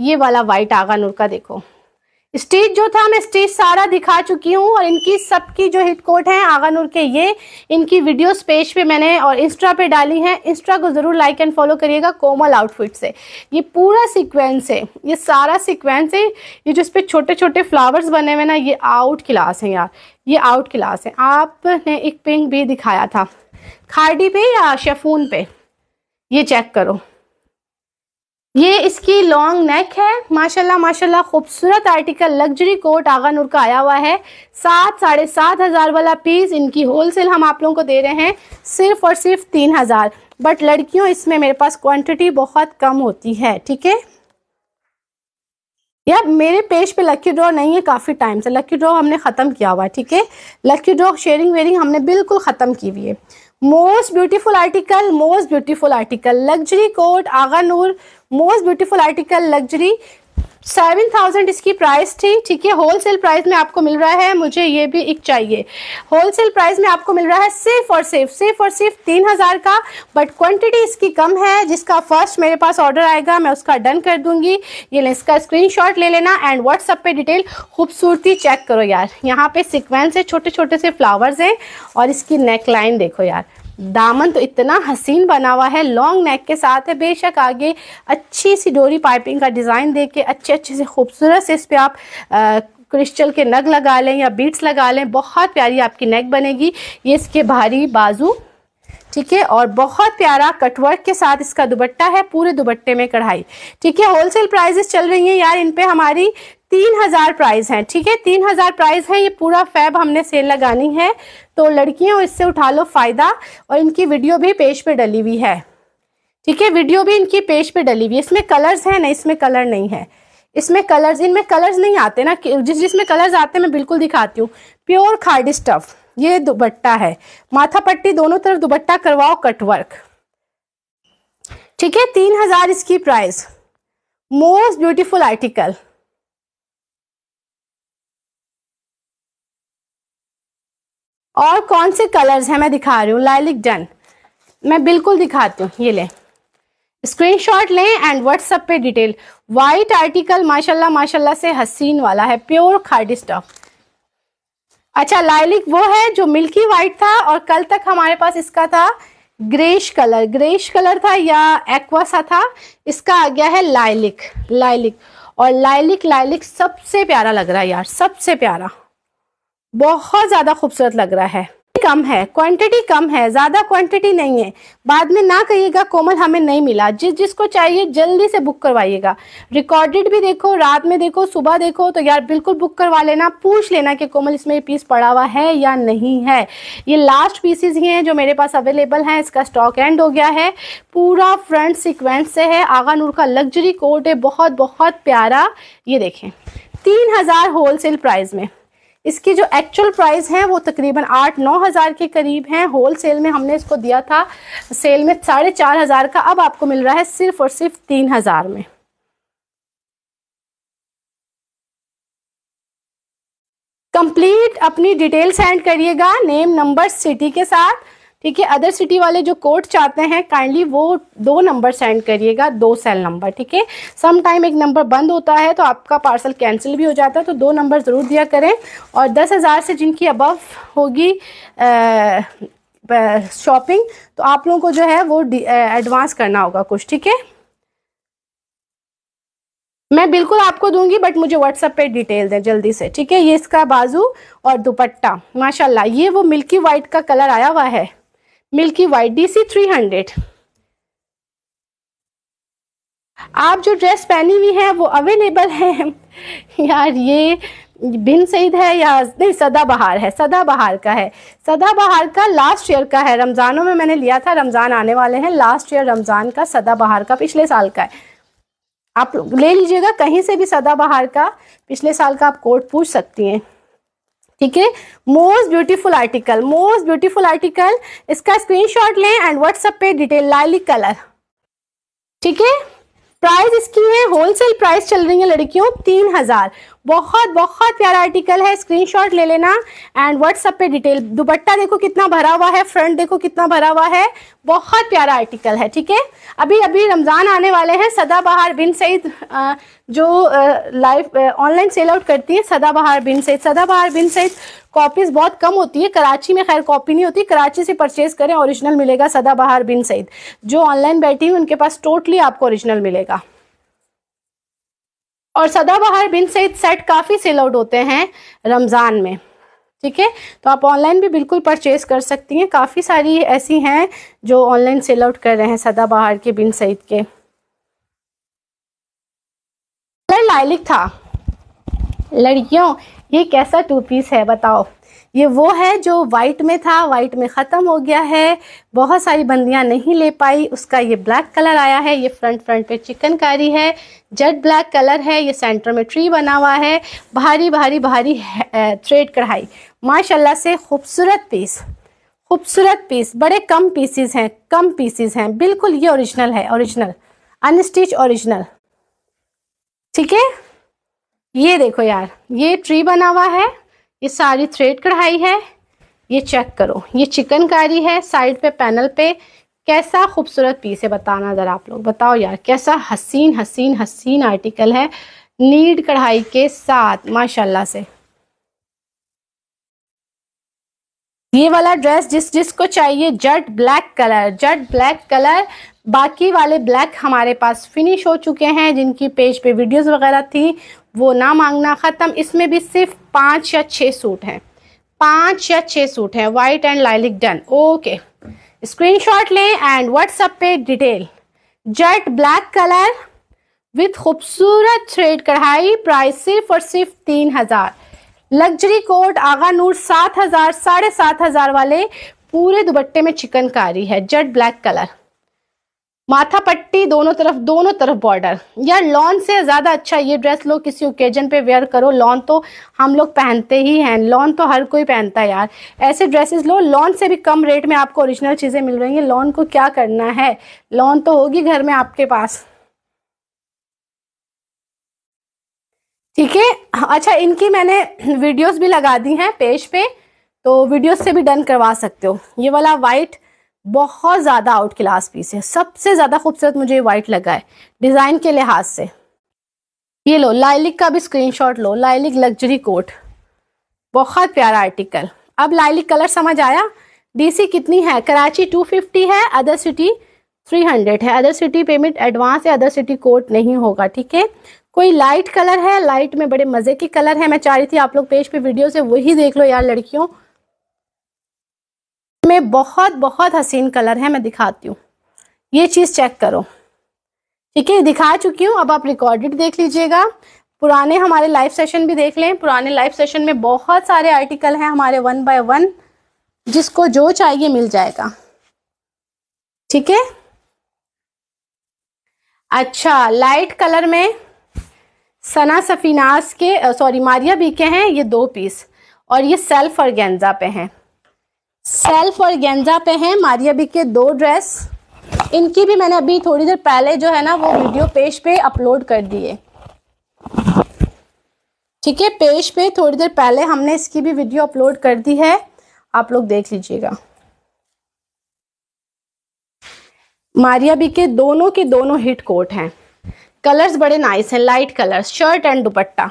ये वाला वाइट आगा नूर का देखो स्टेज जो था मैं स्टेज सारा दिखा चुकी हूँ और इनकी सबकी जो हिट कोट हैं आगा नूर के ये इनकी वीडियोस पेज पे मैंने और इंस्टा पे डाली हैं इंस्टा को ज़रूर लाइक एंड फॉलो करिएगा कोमल आउटफिट से ये पूरा सीक्वेंस है ये सारा सीक्वेंस है ये जो इस पर छोटे छोटे फ्लावर्स बने हुए ना ये आउट क्लास हैं यार ये आउट क्लास है आपने एक पिंक भी दिखाया था खाड़ी पे या शेफून पे ये चेक करो ये इसकी लॉन्ग नेक है माशाल्लाह माशाल्लाह खूबसूरत article luxury coat Agha Noor का आया हुआ है सात साढ़े सात हज़ार वाला पीस इनकी होलसेल हम आप लोगों को दे रहे हैं सिर्फ और सिर्फ तीन हज़ार बट लड़कियों इसमें मेरे पास क्वांटिटी बहुत कम होती है ठीक है यार मेरे पेज पे लकी ड्रॉ नहीं है काफ़ी टाइम से लकी ड्रॉ हमने ख़त्म किया हुआ ठीक है लकी ड्रॉ शेयरिंग वेयरिंग हमने बिल्कुल ख़त्म की हुई है most beautiful article most beautiful article luxury coat Agha Noor most beautiful article luxury seven thousand इसकी प्राइस थी ठीक है होल सेल प्राइस में आपको मिल रहा है मुझे ये भी एक चाहिए होल सेल प्राइस में आपको मिल रहा है सिर्फ और सिर्फ सिर्फ और सिर्फ तीन हज़ार का बट क्वांटिटी इसकी कम है जिसका फर्स्ट मेरे पास ऑर्डर आएगा मैं उसका डन कर दूंगी ये ले इसका स्क्रीनशॉट ले लेना एंड व्हाट्सअप पे डिटेल खूबसूरती चेक करो यार यहाँ पे सिक्वेंस है छोटे छोटे से फ्लावर्स हैं और इसकी नेकलाइन देखो यार दामन तो इतना हसीन बना हुआ है लॉन्ग नेक के साथ है बेशक आगे अच्छी सी डोरी पाइपिंग का डिज़ाइन दे के अच्छे अच्छे से खूबसूरत से इस पर आप आ, क्रिस्टल के नग लगा लें या बीट्स लगा लें बहुत प्यारी आपकी नेक बनेगी ये इसके भारी बाजू ठीक है और बहुत प्यारा कटवर्क के साथ इसका दुबट्टा है पूरे दुबट्टे में कढ़ाई ठीक है होलसेल प्राइजेस चल रही है यार इनपे हमारी तीन हजार प्राइज है ठीक है तीन हजार प्राइज है ये पूरा फैब हमने सेल लगानी है तो लड़कियों इससे उठा लो फायदा और इनकी वीडियो भी पेज पे डली हुई है ठीक है वीडियो भी इनकी पेज पे डली हुई है इसमें कलर्स है ना इसमें कलर नहीं है इसमें कलर्स इनमें कलर्स नहीं आते ना जिस जिसमें कलर्स आते हैं मैं बिल्कुल दिखाती हूँ प्योर खार्ड स्टफ़ ये दुपट्टा है माथा पट्टी दोनों तरफ दुपट्टा करवाओ कटवर्क ठीक है तीन हजार इसकी प्राइस मोस्ट ब्यूटीफुल आर्टिकल और कौन से कलर्स हैं मैं दिखा रही हूँ लाइलिक डन मैं बिल्कुल दिखाती हूँ ये ले स्क्रीनशॉट लें एंड व्हाट्सएप पे डिटेल वाइट आर्टिकल माशाल्लाह माशाल्लाह से हसीन वाला है प्योर खाडी स्टॉफ अच्छा लाइलिक वो है जो मिल्की वाइट था और कल तक हमारे पास इसका था ग्रेश कलर ग्रेश कलर था या एक्वा सा था इसका आ गया है लाइलिक लाइलिक और लाइलिक लाइलिक सबसे प्यारा लग रहा है यार सबसे प्यारा बहुत ज़्यादा खूबसूरत लग रहा है कम है क्वांटिटी कम है ज़्यादा क्वांटिटी नहीं है बाद में ना कहिएगा कोमल हमें नहीं मिला जिस जिसको चाहिए जल्दी से बुक करवाइएगा रिकॉर्डेड भी देखो रात में देखो सुबह देखो तो यार बिल्कुल बुक करवा लेना पूछ लेना कि कोमल इसमें पीस पड़ा हुआ है या नहीं है ये लास्ट पीसेज ही हैं जो मेरे पास अवेलेबल हैं इसका स्टॉक एंड हो गया है पूरा फ्रंट सिक्वेंस से है आगा नूर का लग्जरी कोट है बहुत बहुत प्यारा ये देखें तीन हज़ार होल सेल प्राइस में इसकी जो एक्चुअल प्राइस है वो तकरीबन आठ नौ हज़ार के करीब हैं होल सेल में हमने इसको दिया था सेल में साढ़े चार हज़ार का अब आपको मिल रहा है सिर्फ और सिर्फ तीन हज़ार में कंप्लीट अपनी डिटेल सेंड करिएगा नेम नंबर सिटी के साथ ठीक है अदर सिटी वाले जो कोर्ट चाहते हैं काइंडली वो दो नंबर सेंड करिएगा दो सेल नंबर ठीक है सम टाइम एक नंबर बंद होता है तो आपका पार्सल कैंसिल भी हो जाता है तो दो नंबर ज़रूर दिया करें और दस हज़ार से जिनकी अबव होगी शॉपिंग तो आप लोगों को जो है वो एडवांस करना होगा कुछ ठीक है मैं बिल्कुल आपको दूंगी बट मुझे व्हाट्सएप पे डिटेल दें जल्दी से ठीक है ये इसका बाजू और दुपट्टा माशाल्लाह ये वो मिल्की वाइट का कलर आया हुआ है milky white DC three hundred आप जो ड्रेस पहनी हुई है वो अवेलेबल है यार ये बिन सईद है या नहीं सदा बहार है सदा बहार का है सदा बहार का लास्ट ईयर का है रमज़ानों में मैंने लिया था रमज़ान आने वाले हैं लास्ट ईयर रमज़ान का सदा बहार का पिछले साल का है आप ले लीजिएगा कहीं से भी सदाबहार का पिछले साल का आप कोट पूछ सकती हैं ठीक है most beautiful article most beautiful article इसका स्क्रीनशॉट लें एंड व्हाट्सएप पे डिटेल लाइली कलर ठीक है प्राइस इसकी है होलसेल प्राइस चल रही है लड़कियों तीन हजार बहुत बहुत प्यारा आर्टिकल है स्क्रीनशॉट ले लेना एंड व्हाट्सएप पे डिटेल दुपट्टा देखो कितना भरा हुआ है फ्रंट देखो कितना भरा हुआ है बहुत प्यारा आर्टिकल है ठीक है अभी अभी रमज़ान आने वाले हैं सदाबहार बिन सईद जो लाइव ऑनलाइन सेल आउट करती है सदाबहार बिन सईद सदाबहार बिन सईद कॉपीज बहुत कम होती है कराची में खैर कॉपी नहीं होती कराची से परचेज करें ओरिजिनल मिलेगा सदाबहार बिन सईद जो ऑनलाइन बैठी हुई उनके पास टोटली आपको ओरिजिनल मिलेगा और सदाबहार बिन सईद सेट काफ़ी सेल आउट होते हैं रमज़ान में ठीक है तो आप ऑनलाइन भी बिल्कुल परचेज कर सकती हैं काफ़ी सारी ऐसी हैं जो ऑनलाइन सेल आउट कर रहे हैं सदाबहार के बिन सईद के लाइलिक था लड़कियों ये कैसा टू पीस है बताओ ये वो है जो वाइट में था वाइट में ख़त्म हो गया है बहुत सारी बंदियां नहीं ले पाई उसका ये ब्लैक कलर आया है ये फ्रंट फ्रंट पे चिकनकारी है जेड ब्लैक कलर है ये सेंटर में ट्री बना हुआ है भारी भारी भारी थ्रेड कढ़ाई माशाल्लाह से खूबसूरत पीस खूबसूरत पीस बड़े कम पीसीज हैं कम पीसीज हैं बिल्कुल ये ओरिजिनल है ओरिजिनल अनस्टिच ओरिजिनल ठीक है ये देखो यार ये ट्री बना हुआ है ये सारी थ्रेड कढ़ाई है ये चेक करो ये चिकनकारी है साइड पे पैनल पे कैसा खूबसूरत पीस है बताना ज़रा आप लोग बताओ यार कैसा हसीन हसीन हसीन आर्टिकल है नीड कढ़ाई के साथ माशाल्लाह से ये वाला ड्रेस जिस जिसको चाहिए jet black colour jet black colour बाकी वाले ब्लैक हमारे पास फिनिश हो चुके हैं जिनकी पेज पे वीडियोस वगैरह थी वो ना मांगना ख़त्म इसमें भी सिर्फ पाँच या छः सूट हैं पाँच या छः सूट हैं white and lilac done okay shot लें एंड व्हाट्सएप पे detail jet black colour with खूबसूरत थ्रेड कढ़ाई प्राइस सिर्फ और सिर्फ तीन हज़ार लग्जरी कोट आगा नूर सात हज़ार साढ़े सात हज़ार वाले पूरे दुबट्टे में चिकनकारी है जेट ब्लैक कलर माथा पट्टी दोनों तरफ दोनों तरफ बॉर्डर यार लॉन से ज़्यादा अच्छा ये ड्रेस लो किसी ओकेजन पे वेयर करो लॉन तो हम लोग पहनते ही हैं लॉन तो हर कोई पहनता है यार ऐसे ड्रेसेस लो लॉन से भी कम रेट में आपको ओरिजिनल चीज़ें मिल रही हैं लॉन को क्या करना है लॉन तो होगी घर में आपके पास ठीक है अच्छा इनकी मैंने वीडियोस भी लगा दी हैं पेज पे तो वीडियोस से भी डन करवा सकते हो ये वाला वाइट बहुत ज़्यादा आउट क्लास पीस है सबसे ज़्यादा खूबसूरत मुझे व्हाइट लगा है डिज़ाइन के लिहाज से ये लो लाइलिक का भी स्क्रीनशॉट लो लाइलिक लग्जरी कोट बहुत प्यारा आर्टिकल अब लाइलिक कलर समझ आया डीसी कितनी है कराची 250 है अदर सिटी 300 है अदर सिटी पेमेंट एडवांस है अदर सिटी कोट नहीं होगा ठीक है कोई लाइट कलर है लाइट में बड़े मज़े के कलर है मैं चाह रही थी आप लोग पेज पे वीडियो से वही देख लो यार लड़कियों में बहुत बहुत हसीन कलर है मैं दिखाती हूँ ये चीज़ चेक करो ठीक है दिखा चुकी हूँ अब आप रिकॉर्डेड देख लीजिएगा पुराने हमारे लाइव सेशन भी देख लें पुराने लाइव सेशन में बहुत सारे आर्टिकल हैं हमारे वन बाय वन जिसको जो चाहिए मिल जाएगा ठीक है अच्छा लाइट कलर में सना सफीनास के सॉरी मारिया बी के हैं ये दो पीस और ये सेल्फ ऑर्गेन्जा पे हैं सेल्फ और गेंजा पे हैं मारिया बी के दो ड्रेस इनकी भी मैंने अभी थोड़ी देर पहले जो है ना वो वीडियो पेज पे अपलोड कर दिए ठीक है पेज पे थोड़ी देर पहले हमने इसकी भी वीडियो अपलोड कर दी है आप लोग देख लीजिएगा मारिया बी के दोनों के दोनों हिट कोट हैं कलर्स बड़े नाइस हैं light colours shirt and dupatta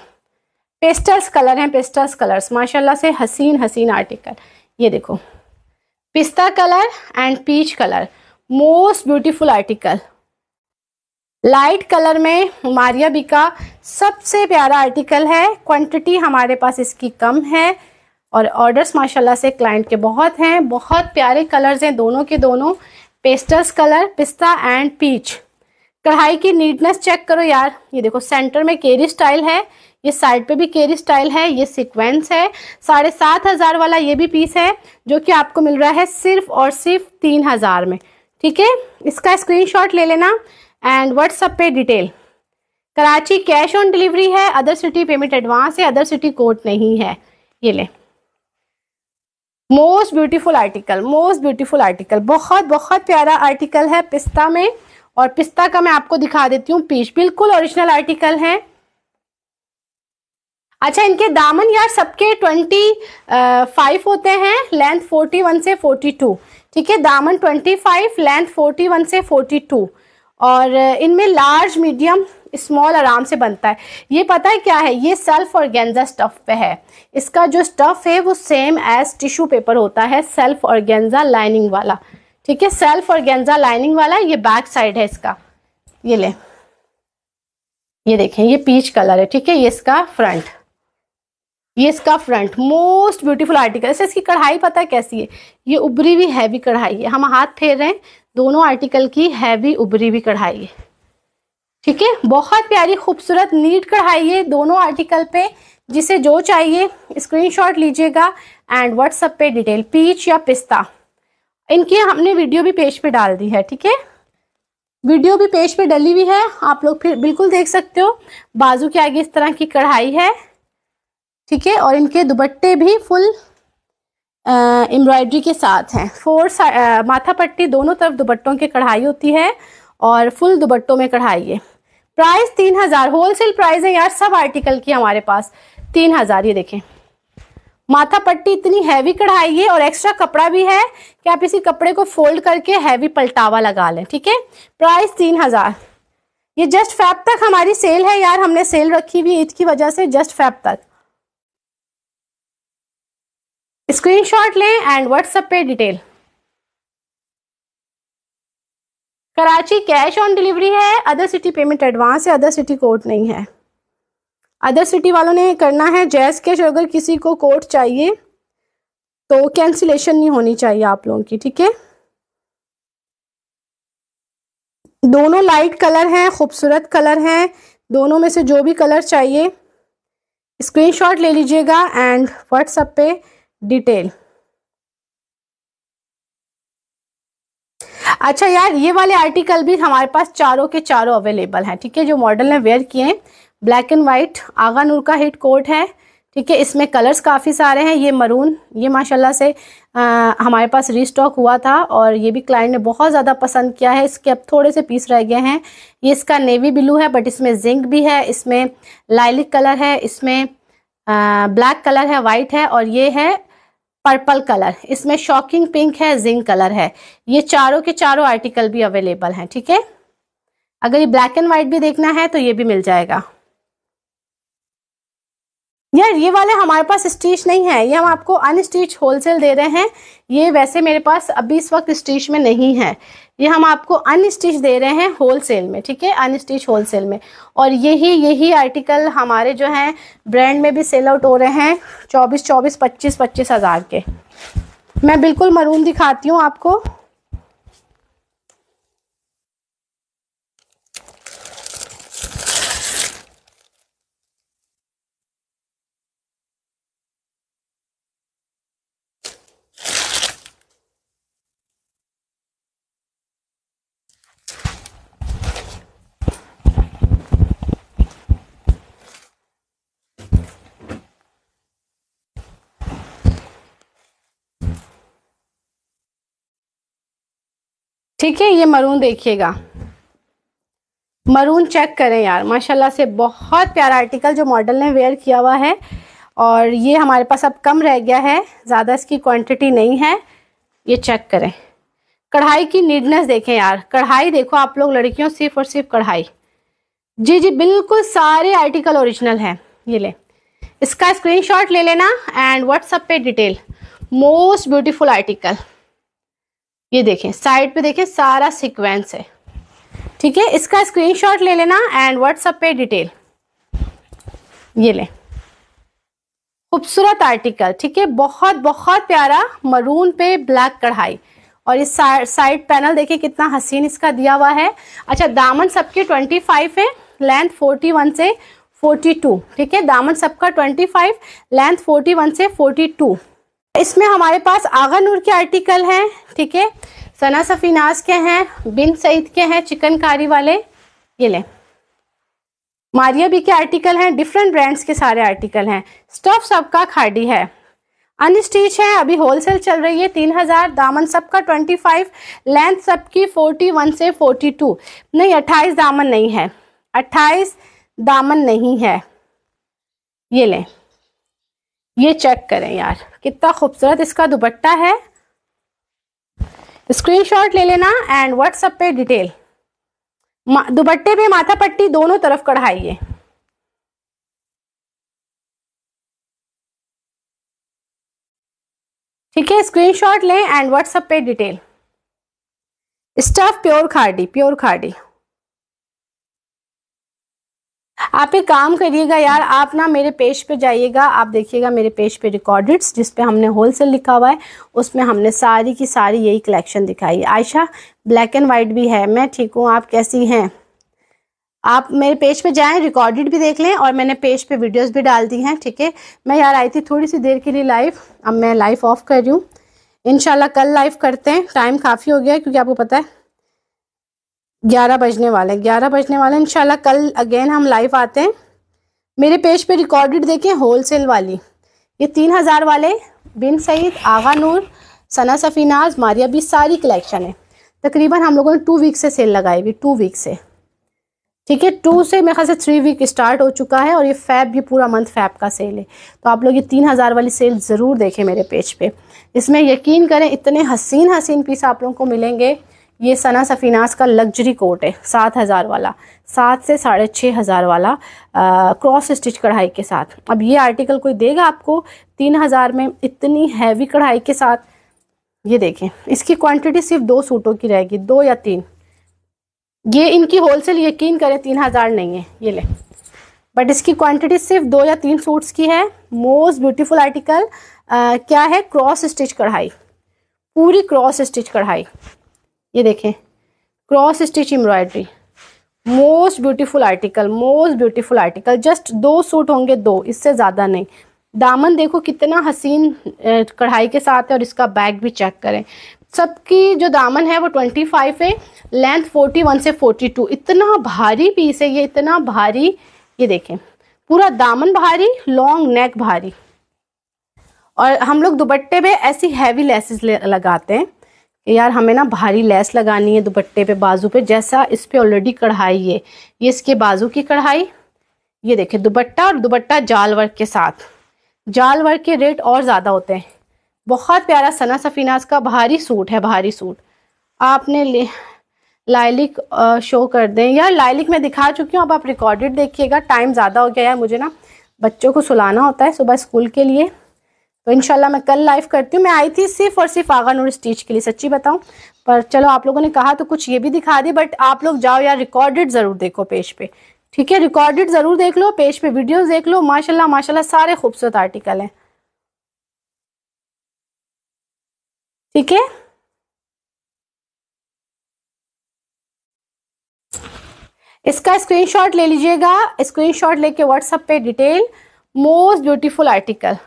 pastels colour हैं पेस्टल्स कलर्स माशाल्लाह से हसीन हसीन आर्टिकल ये देखो पिस्ता colour and peach colour most beautiful article light colour में मारिया बिका सबसे प्यारा आर्टिकल है क्वांटिटी हमारे पास इसकी कम है और ऑर्डर्स माशाल्लाह से क्लाइंट के बहुत हैं बहुत प्यारे कलर्स हैं दोनों के दोनों पेस्टल्स कलर पिस्ता एंड पीच कढ़ाई की नीटनेस चेक करो यार ये देखो सेंटर में केरी स्टाइल है ये साइड पे भी केरी स्टाइल है ये सीक्वेंस है साढ़े सात हजार वाला ये भी पीस है जो कि आपको मिल रहा है सिर्फ और सिर्फ तीन हजार में ठीक है इसका स्क्रीनशॉट ले लेना एंड व्हाट्सअप पे detail Karachi cash on delivery है अदर सिटी पेमेंट एडवांस है अदर सिटी कोर्ट नहीं है ये ले most beautiful article most beautiful article बहुत बहुत प्यारा आर्टिकल है पिस्ता में और पिस्ता का मैं आपको दिखा देती हूँ पीस बिल्कुल ओरिजिनल आर्टिकल है अच्छा इनके दामन यार सबके ट्वेंटी फाइव होते हैं लेंथ फोर्टी वन से फोर्टी टू ठीक है दामन twenty five length forty one से फोर्टी टू और इनमें लार्ज मीडियम स्मॉल आराम से बनता है ये पता है क्या है ये सेल्फ गेंजा स्टफ पे है इसका जो स्टफ है वो सेम एज टिश्यू पेपर होता है सेल्फ गेंजा लाइनिंग वाला ठीक है सेल्फ गेंजा लाइनिंग वाला ये बैक साइड है इसका ये ले ये देखें ये पीच कलर है ठीक है ये इसका फ्रंट ये इसका फ्रंट मोस्ट ब्यूटीफुल आर्टिकल ऐसे इसकी कढ़ाई पता है कैसी है ये उभरी हुई हैवी कढ़ाई है हम हाथ फेर रहे हैं दोनों आर्टिकल की हैवी उभरी हुई कढ़ाई है ठीक है बहुत प्यारी खूबसूरत नीट कढ़ाई है दोनों आर्टिकल पे जिसे जो चाहिए स्क्रीनशॉट लीजिएगा एंड व्हाट्सअप पे डिटेल पीच या पिस्ता इनकी हमने वीडियो भी पेज पे डाल दी है ठीक है वीडियो भी पेज पे डली हुई है आप लोग फिर बिल्कुल देख सकते हो बाजू के आगे इस तरह की कढ़ाई है ठीक है और इनके दुबट्टे भी फुल एम्ब्रॉयडरी के साथ हैं फोर माथा पट्टी दोनों तरफ दुबट्टों की कढ़ाई होती है और फुल दुबट्टों में कढ़ाई है प्राइस तीन हज़ार होल सेल प्राइस है यार सब आर्टिकल की हमारे पास तीन हज़ार ये देखें माथा पट्टी इतनी हैवी कढ़ाई है और एक्स्ट्रा कपड़ा भी है कि आप इसी कपड़े को फोल्ड करके हैवी पलटावा लगा लें ठीक है प्राइस तीन हज़ार ये जस्ट फैब तक हमारी सेल है यार हमने सेल रखी हुई ईद की वजह से जस्ट फैब तक स्क्रीनशॉट लें एंड व्हाट्सएप पे detail Karachi cash on delivery है अदर सिटी पेमेंट एडवांस है अदर सिटी कोड नहीं है अदर सिटी वालों ने करना है जैस कैश अगर किसी को कोर्ट चाहिए तो कैंसिलेशन नहीं होनी चाहिए आप लोगों की ठीक है दोनों लाइट कलर हैं खूबसूरत कलर हैं दोनों में से जो भी कलर चाहिए स्क्रीनशॉट ले लीजिएगा एंड व्हाट्सएप पे डिटेल अच्छा यार ये वाले आर्टिकल भी हमारे पास चारों के चारों अवेलेबल हैं ठीक है जो मॉडल ने वेयर किए हैं black and white Agha Noor का हिट कोट है ठीक है इसमें कलर्स काफ़ी सारे हैं ये मरून ये माशाल्लाह से आ, हमारे पास रीस्टॉक हुआ था और ये भी क्लाइंट ने बहुत ज़्यादा पसंद किया है इसके अब थोड़े से पीस रह गए हैं ये इसका नेवी ब्लू है बट इसमें जिंक भी है इसमें लाइलिक कलर है इसमें आ, ब्लैक कलर है वाइट है और ये है पर्पल कलर इसमें शॉकिंग पिंक है जिंक कलर है ये चारों के चारों आर्टिकल भी अवेलेबल हैं ठीक है अगर ये ब्लैक एंड व्हाइट भी देखना है तो ये भी मिल जाएगा यार ये वाले हमारे पास स्टीच नहीं है ये हम आपको अनस्टिच होलसेल दे रहे हैं ये वैसे मेरे पास अभी इस वक्त स्टीच में नहीं है ये हम आपको अनस्टिच दे रहे हैं होलसेल में ठीक है अनस्टिच होलसेल में और यही यही आर्टिकल हमारे जो हैं ब्रांड में भी सेल आउट हो रहे हैं चौबीस चौबीस पच्चीस पच्चीस हज़ार के मैं बिल्कुल मरून दिखाती हूँ आपको ठीक है ये मरून देखिएगा मरून चेक करें यार माशाल्लाह से बहुत प्यारा आर्टिकल जो मॉडल ने वेयर किया हुआ है और ये हमारे पास अब कम रह गया है ज़्यादा इसकी क्वांटिटी नहीं है ये चेक करें कढ़ाई की नीडनेस देखें यार कढ़ाई देखो आप लोग लड़कियों सिर्फ और सिर्फ कढ़ाई जी जी बिल्कुल सारे आर्टिकल ओरिजिनल हैं ये ले इसका स्क्रीन ले लेना एंड व्हाट्सएप पर डिटेल मोस्ट ब्यूटिफुल आर्टिकल ये देखें साइड पे देखें सारा सिक्वेंस है ठीक है इसका स्क्रीनशॉट ले लेना एंड व्हाट्सएप पे डिटेल ये ले खूबसूरत आर्टिकल ठीक है बहुत बहुत प्यारा मरून पे ब्लैक कढ़ाई और इस साइड पैनल देखिए कितना हसीन इसका दिया हुआ है अच्छा दामन सबके फाइव है लेंथ वन से टू ठीक है दामन सबका फाइव लेंथ वन से टू इसमें हमारे पास आगा नूर के आर्टिकल हैं ठीक है सना सफीनाज के हैं बिन सईद के हैं चिकनकारी वाले ये लें मारिया बी के आर्टिकल हैं डिफरेंट ब्रांड्स के सारे आर्टिकल हैं स्टफ सबका खाडी है अनस्टिच है अभी होलसेल चल रही है तीन हज़ार दामन सबका ट्वेंटी फाइव लेंथ सबकी फोर्टी वन से फोर्टी टू नहीं अट्ठाईस दामन नहीं है अट्ठाईस दामन नहीं है ये लें ये चेक करें यार कितना खूबसूरत इसका दुपट्टा है स्क्रीनशॉट ले लेना एंड व्हाट्सएप पे डिटेल दुपट्टे पे माथा पट्टी दोनों तरफ कढ़ाइए ठीक है स्क्रीनशॉट लें एंड व्हाट्सएप पे detail stuff pure Khaadi pure Khaadi आप एक काम करिएगा यार आप ना मेरे पेज पे जाइएगा आप देखिएगा मेरे पेज पे रिकॉर्डेड्स जिस पे हमने होलसेल लिखा हुआ है उसमें हमने सारी की सारी यही कलेक्शन दिखाई आयशा ब्लैक एंड वाइट भी है मैं ठीक हूँ आप कैसी हैं आप मेरे पेज पे जाएं रिकॉर्डेड भी देख लें और मैंने पेज पे वीडियोस भी डाल दी हैं ठीक है मैं यार आई थी थोड़ी सी देर के लिए लाइव अब मैं लाइव ऑफ कर रही हूँ इनशाला कल लाइव करते हैं टाइम काफ़ी हो गया है क्योंकि आपको पता है ग्यारह बजने वाले ग्यारह बजने वाले इंशाल्लाह कल अगेन हम लाइव आते हैं मेरे पेज पे रिकॉर्डेड देखें होलसेल वाली ये तीन हज़ार वाले बिन सईद आगा नूर सना सफ़ीनाज मारिया भी सारी कलेक्शन है तकरीबन हम लोगों ने टू वीक से सेल लगाई हुई टू वीक से ठीक है टू से मेरे ख्याल से थ्री वीक स्टार्ट हो चुका है और ये फैब भी पूरा मंथ फैब का सेल है तो आप लोग ये तीन हज़ार वाली सेल ज़रूर देखें मेरे पेज पे इसमें यकीन करें इतने हसीन हसीन पीस आप लोगों को मिलेंगे ये सना सफीनास का लग्जरी कोट है सात हज़ार वाला सात से साढ़े छः हज़ार वाला क्रॉस स्टिच कढ़ाई के साथ अब ये आर्टिकल कोई देगा आपको तीन हज़ार में इतनी हैवी कढ़ाई के साथ ये देखें इसकी क्वांटिटी सिर्फ दो सूटों की रहेगी दो या तीन ये इनकी होलसेल यकीन करें तीन हज़ार नहीं है ये ले बट इसकी क्वांटिटी सिर्फ दो या तीन सूट्स की है मोस्ट ब्यूटीफुल आर्टिकल क्या है क्रॉस स्टिच कढ़ाई पूरी क्रॉस स्टिच कढ़ाई ये देखें cross stitch embroidery most beautiful article most beautiful article just दो सूट होंगे दो इससे ज़्यादा नहीं दामन देखो कितना हसीन कढ़ाई के साथ है और इसका बैग भी चेक करें सबकी जो दामन है वो 25 है लेंथ 41 से 42 इतना भारी पीस है ये इतना भारी ये देखें पूरा दामन भारी लॉन्ग नेक भारी और हम लोग दुपट्टे पे ऐसी हैवी लेसेस लगाते हैं यार हमें ना भारी लेस लगानी है दुपट्टे पे बाजू पे जैसा इस पर ऑलरेडी कढ़ाई है ये इसके बाजू की कढ़ाई ये देखिए दुपट्टा और दुपट्टा जाल वर्क के साथ जाल वर्क के रेट और ज़्यादा होते हैं बहुत प्यारा सना सफीनाज का भारी सूट है भारी सूट आपने लाइलिक शो कर दें यार लाइलिक मैं दिखा चुकी हूँ अब आप रिकॉर्डेड देखिएगा टाइम ज़्यादा हो गया यार मुझे ना बच्चों को सुलाना होता है सुबह स्कूल के लिए तो इनशाला मैं कल लाइव करती हूँ मैं आई थी सिर्फ और सिर्फ आगा नूर स्टीच के लिए सच्ची बताऊँ पर चलो आप लोगों ने कहा तो कुछ ये भी दिखा दी बट आप लोग जाओ यार रिकॉर्डेड ज़रूर देखो पेज पे ठीक है रिकॉर्डेड ज़रूर देख लो पेज पे वीडियोस देख लो माशाल्लाह माशाल्लाह सारे खूबसूरत आर्टिकल हैं ठीक है इसका स्क्रीनशॉट ले लीजिएगा स्क्रीनशॉट लेके व्हाट्सएप पे डिटेल मोस्ट ब्यूटीफुल आर्टिकल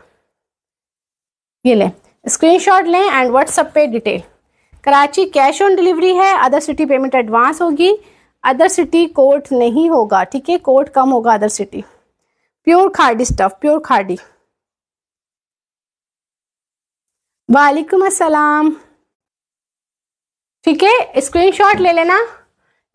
ये लें शॉट लें एंड व्हाट्सअप पे detail Karachi cash on delivery है अदर सिटी पेमेंट एडवांस होगी अदर सिटी कोर्ट नहीं होगा ठीक है कोर्ट कम होगा other city pure Khaadi stuff pure Khaadi वालेकुम अस्सलाम ठीक है स्क्रीनशॉट ले लेना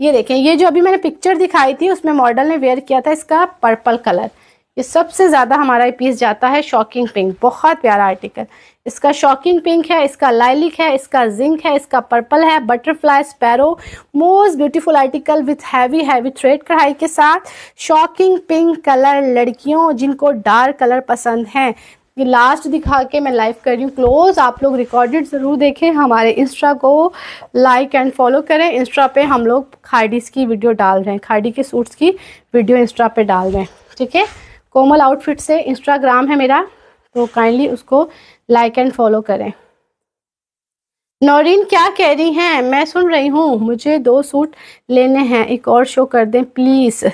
ये देखें ये जो अभी मैंने पिक्चर दिखाई थी उसमें मॉडल ने वेयर किया था इसका पर्पल कलर ये सबसे ज़्यादा हमारा पीस जाता है शॉकिंग पिंक बहुत प्यारा आर्टिकल इसका शॉकिंग पिंक है इसका लाइलिक है इसका जिंक है इसका पर्पल है butterfly sparrow most beautiful article with heavy heavy thread कढ़ाई के साथ शॉकिंग पिंक कलर लड़कियों जिनको डार्क कलर पसंद हैं ये लास्ट दिखा के मैं लाइव कर रही हूँ क्लोज आप लोग रिकॉर्डेड ज़रूर देखें हमारे इंस्टा को लाइक एंड फॉलो करें इंस्टा पे हम लोग खाडीज़ की वीडियो डाल रहे हैं खाडी के सूट्स की वीडियो इंस्टा पे डाल रहे हैं ठीक है कोमल आउटफिट से इंस्टाग्राम है मेरा तो काइंडली उसको लाइक एंड फॉलो करें नौरीन क्या कह रही हैं मैं सुन रही हूँ मुझे दो सूट लेने हैं एक और शो कर दें प्लीज़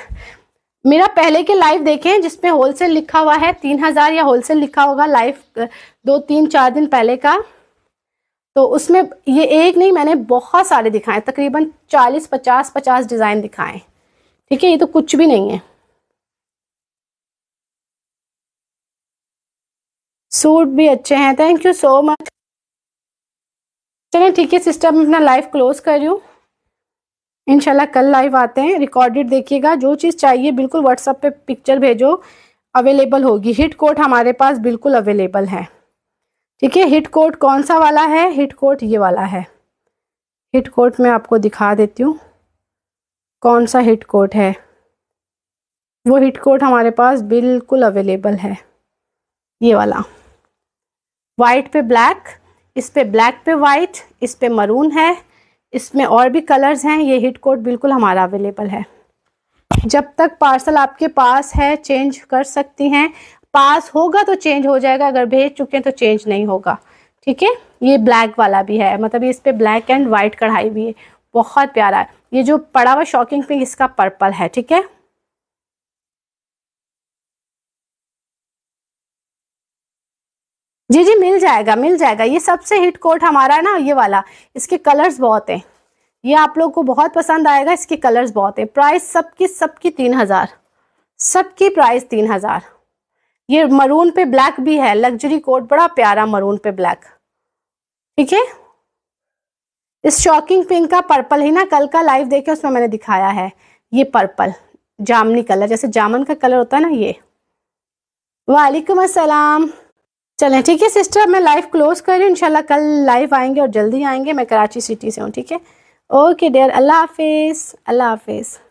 मेरा पहले के लाइव देखें जिसमें सेल लिखा हुआ है तीन हज़ार या सेल लिखा होगा लाइव दो तीन चार दिन पहले का तो उसमें ये एक नहीं मैंने बहुत सारे दिखाए तकरीबन चालीस पचास पचास डिज़ाइन दिखाए ठीक है ये तो कुछ भी नहीं है सूट भी अच्छे हैं थैंक यू सो मच चलें ठीक है सिस्टम मैं अपना लाइव क्लोज कर रही हूँ इनशाला कल लाइव आते हैं रिकॉर्डेड देखिएगा जो चीज़ चाहिए बिल्कुल व्हाट्सअप पे पिक्चर भेजो अवेलेबल होगी हिट कोट हमारे पास बिल्कुल अवेलेबल है ठीक है हिट कोट कौन सा वाला है हिट कोट ये वाला है हिट कोट मैं आपको दिखा देती हूँ कौन सा हिट कोट है वो हिट कोट हमारे पास बिल्कुल अवेलेबल है ये वाला वाइट पे ब्लैक इस पे ब्लैक पे वाइट इस पे मरून है इसमें और भी कलर्स हैं ये हिट कोड बिल्कुल हमारा अवेलेबल है जब तक पार्सल आपके पास है चेंज कर सकती हैं पास होगा तो चेंज हो जाएगा अगर भेज चुके हैं तो चेंज नहीं होगा ठीक है ये ब्लैक वाला भी है मतलब इस पर ब्लैक एंड वाइट कढ़ाई भी है बहुत प्यारा है ये जो पड़ा हुआ शॉकिंग पिंक इसका पर्पल है ठीक है जी जी मिल जाएगा मिल जाएगा ये सबसे हिट कोट हमारा है ना ये वाला इसके कलर्स बहुत हैं ये आप लोग को बहुत पसंद आएगा इसके कलर्स बहुत हैं प्राइस सबकी सबकी तीन हज़ार सबकी प्राइस तीन हज़ार ये मरून पे ब्लैक भी है लग्जरी कोट बड़ा प्यारा मरून पे ब्लैक ठीक है इस शॉकिंग पिंक का पर्पल ही ना कल का लाइव देखे उसमें मैंने दिखाया है ये पर्पल जामनी कलर जैसे जामन का कलर होता है ना ये वालेकुम असलम चलें ठीक है सिस्टर मैं लाइव क्लोज कर रही हूँ इनशाला कल लाइव आएंगे और जल्दी आएंगे मैं कराची सिटी से हूँ ठीक है ओके डेयर अल्लाह हाफिज़ अल्लाह हाफिज़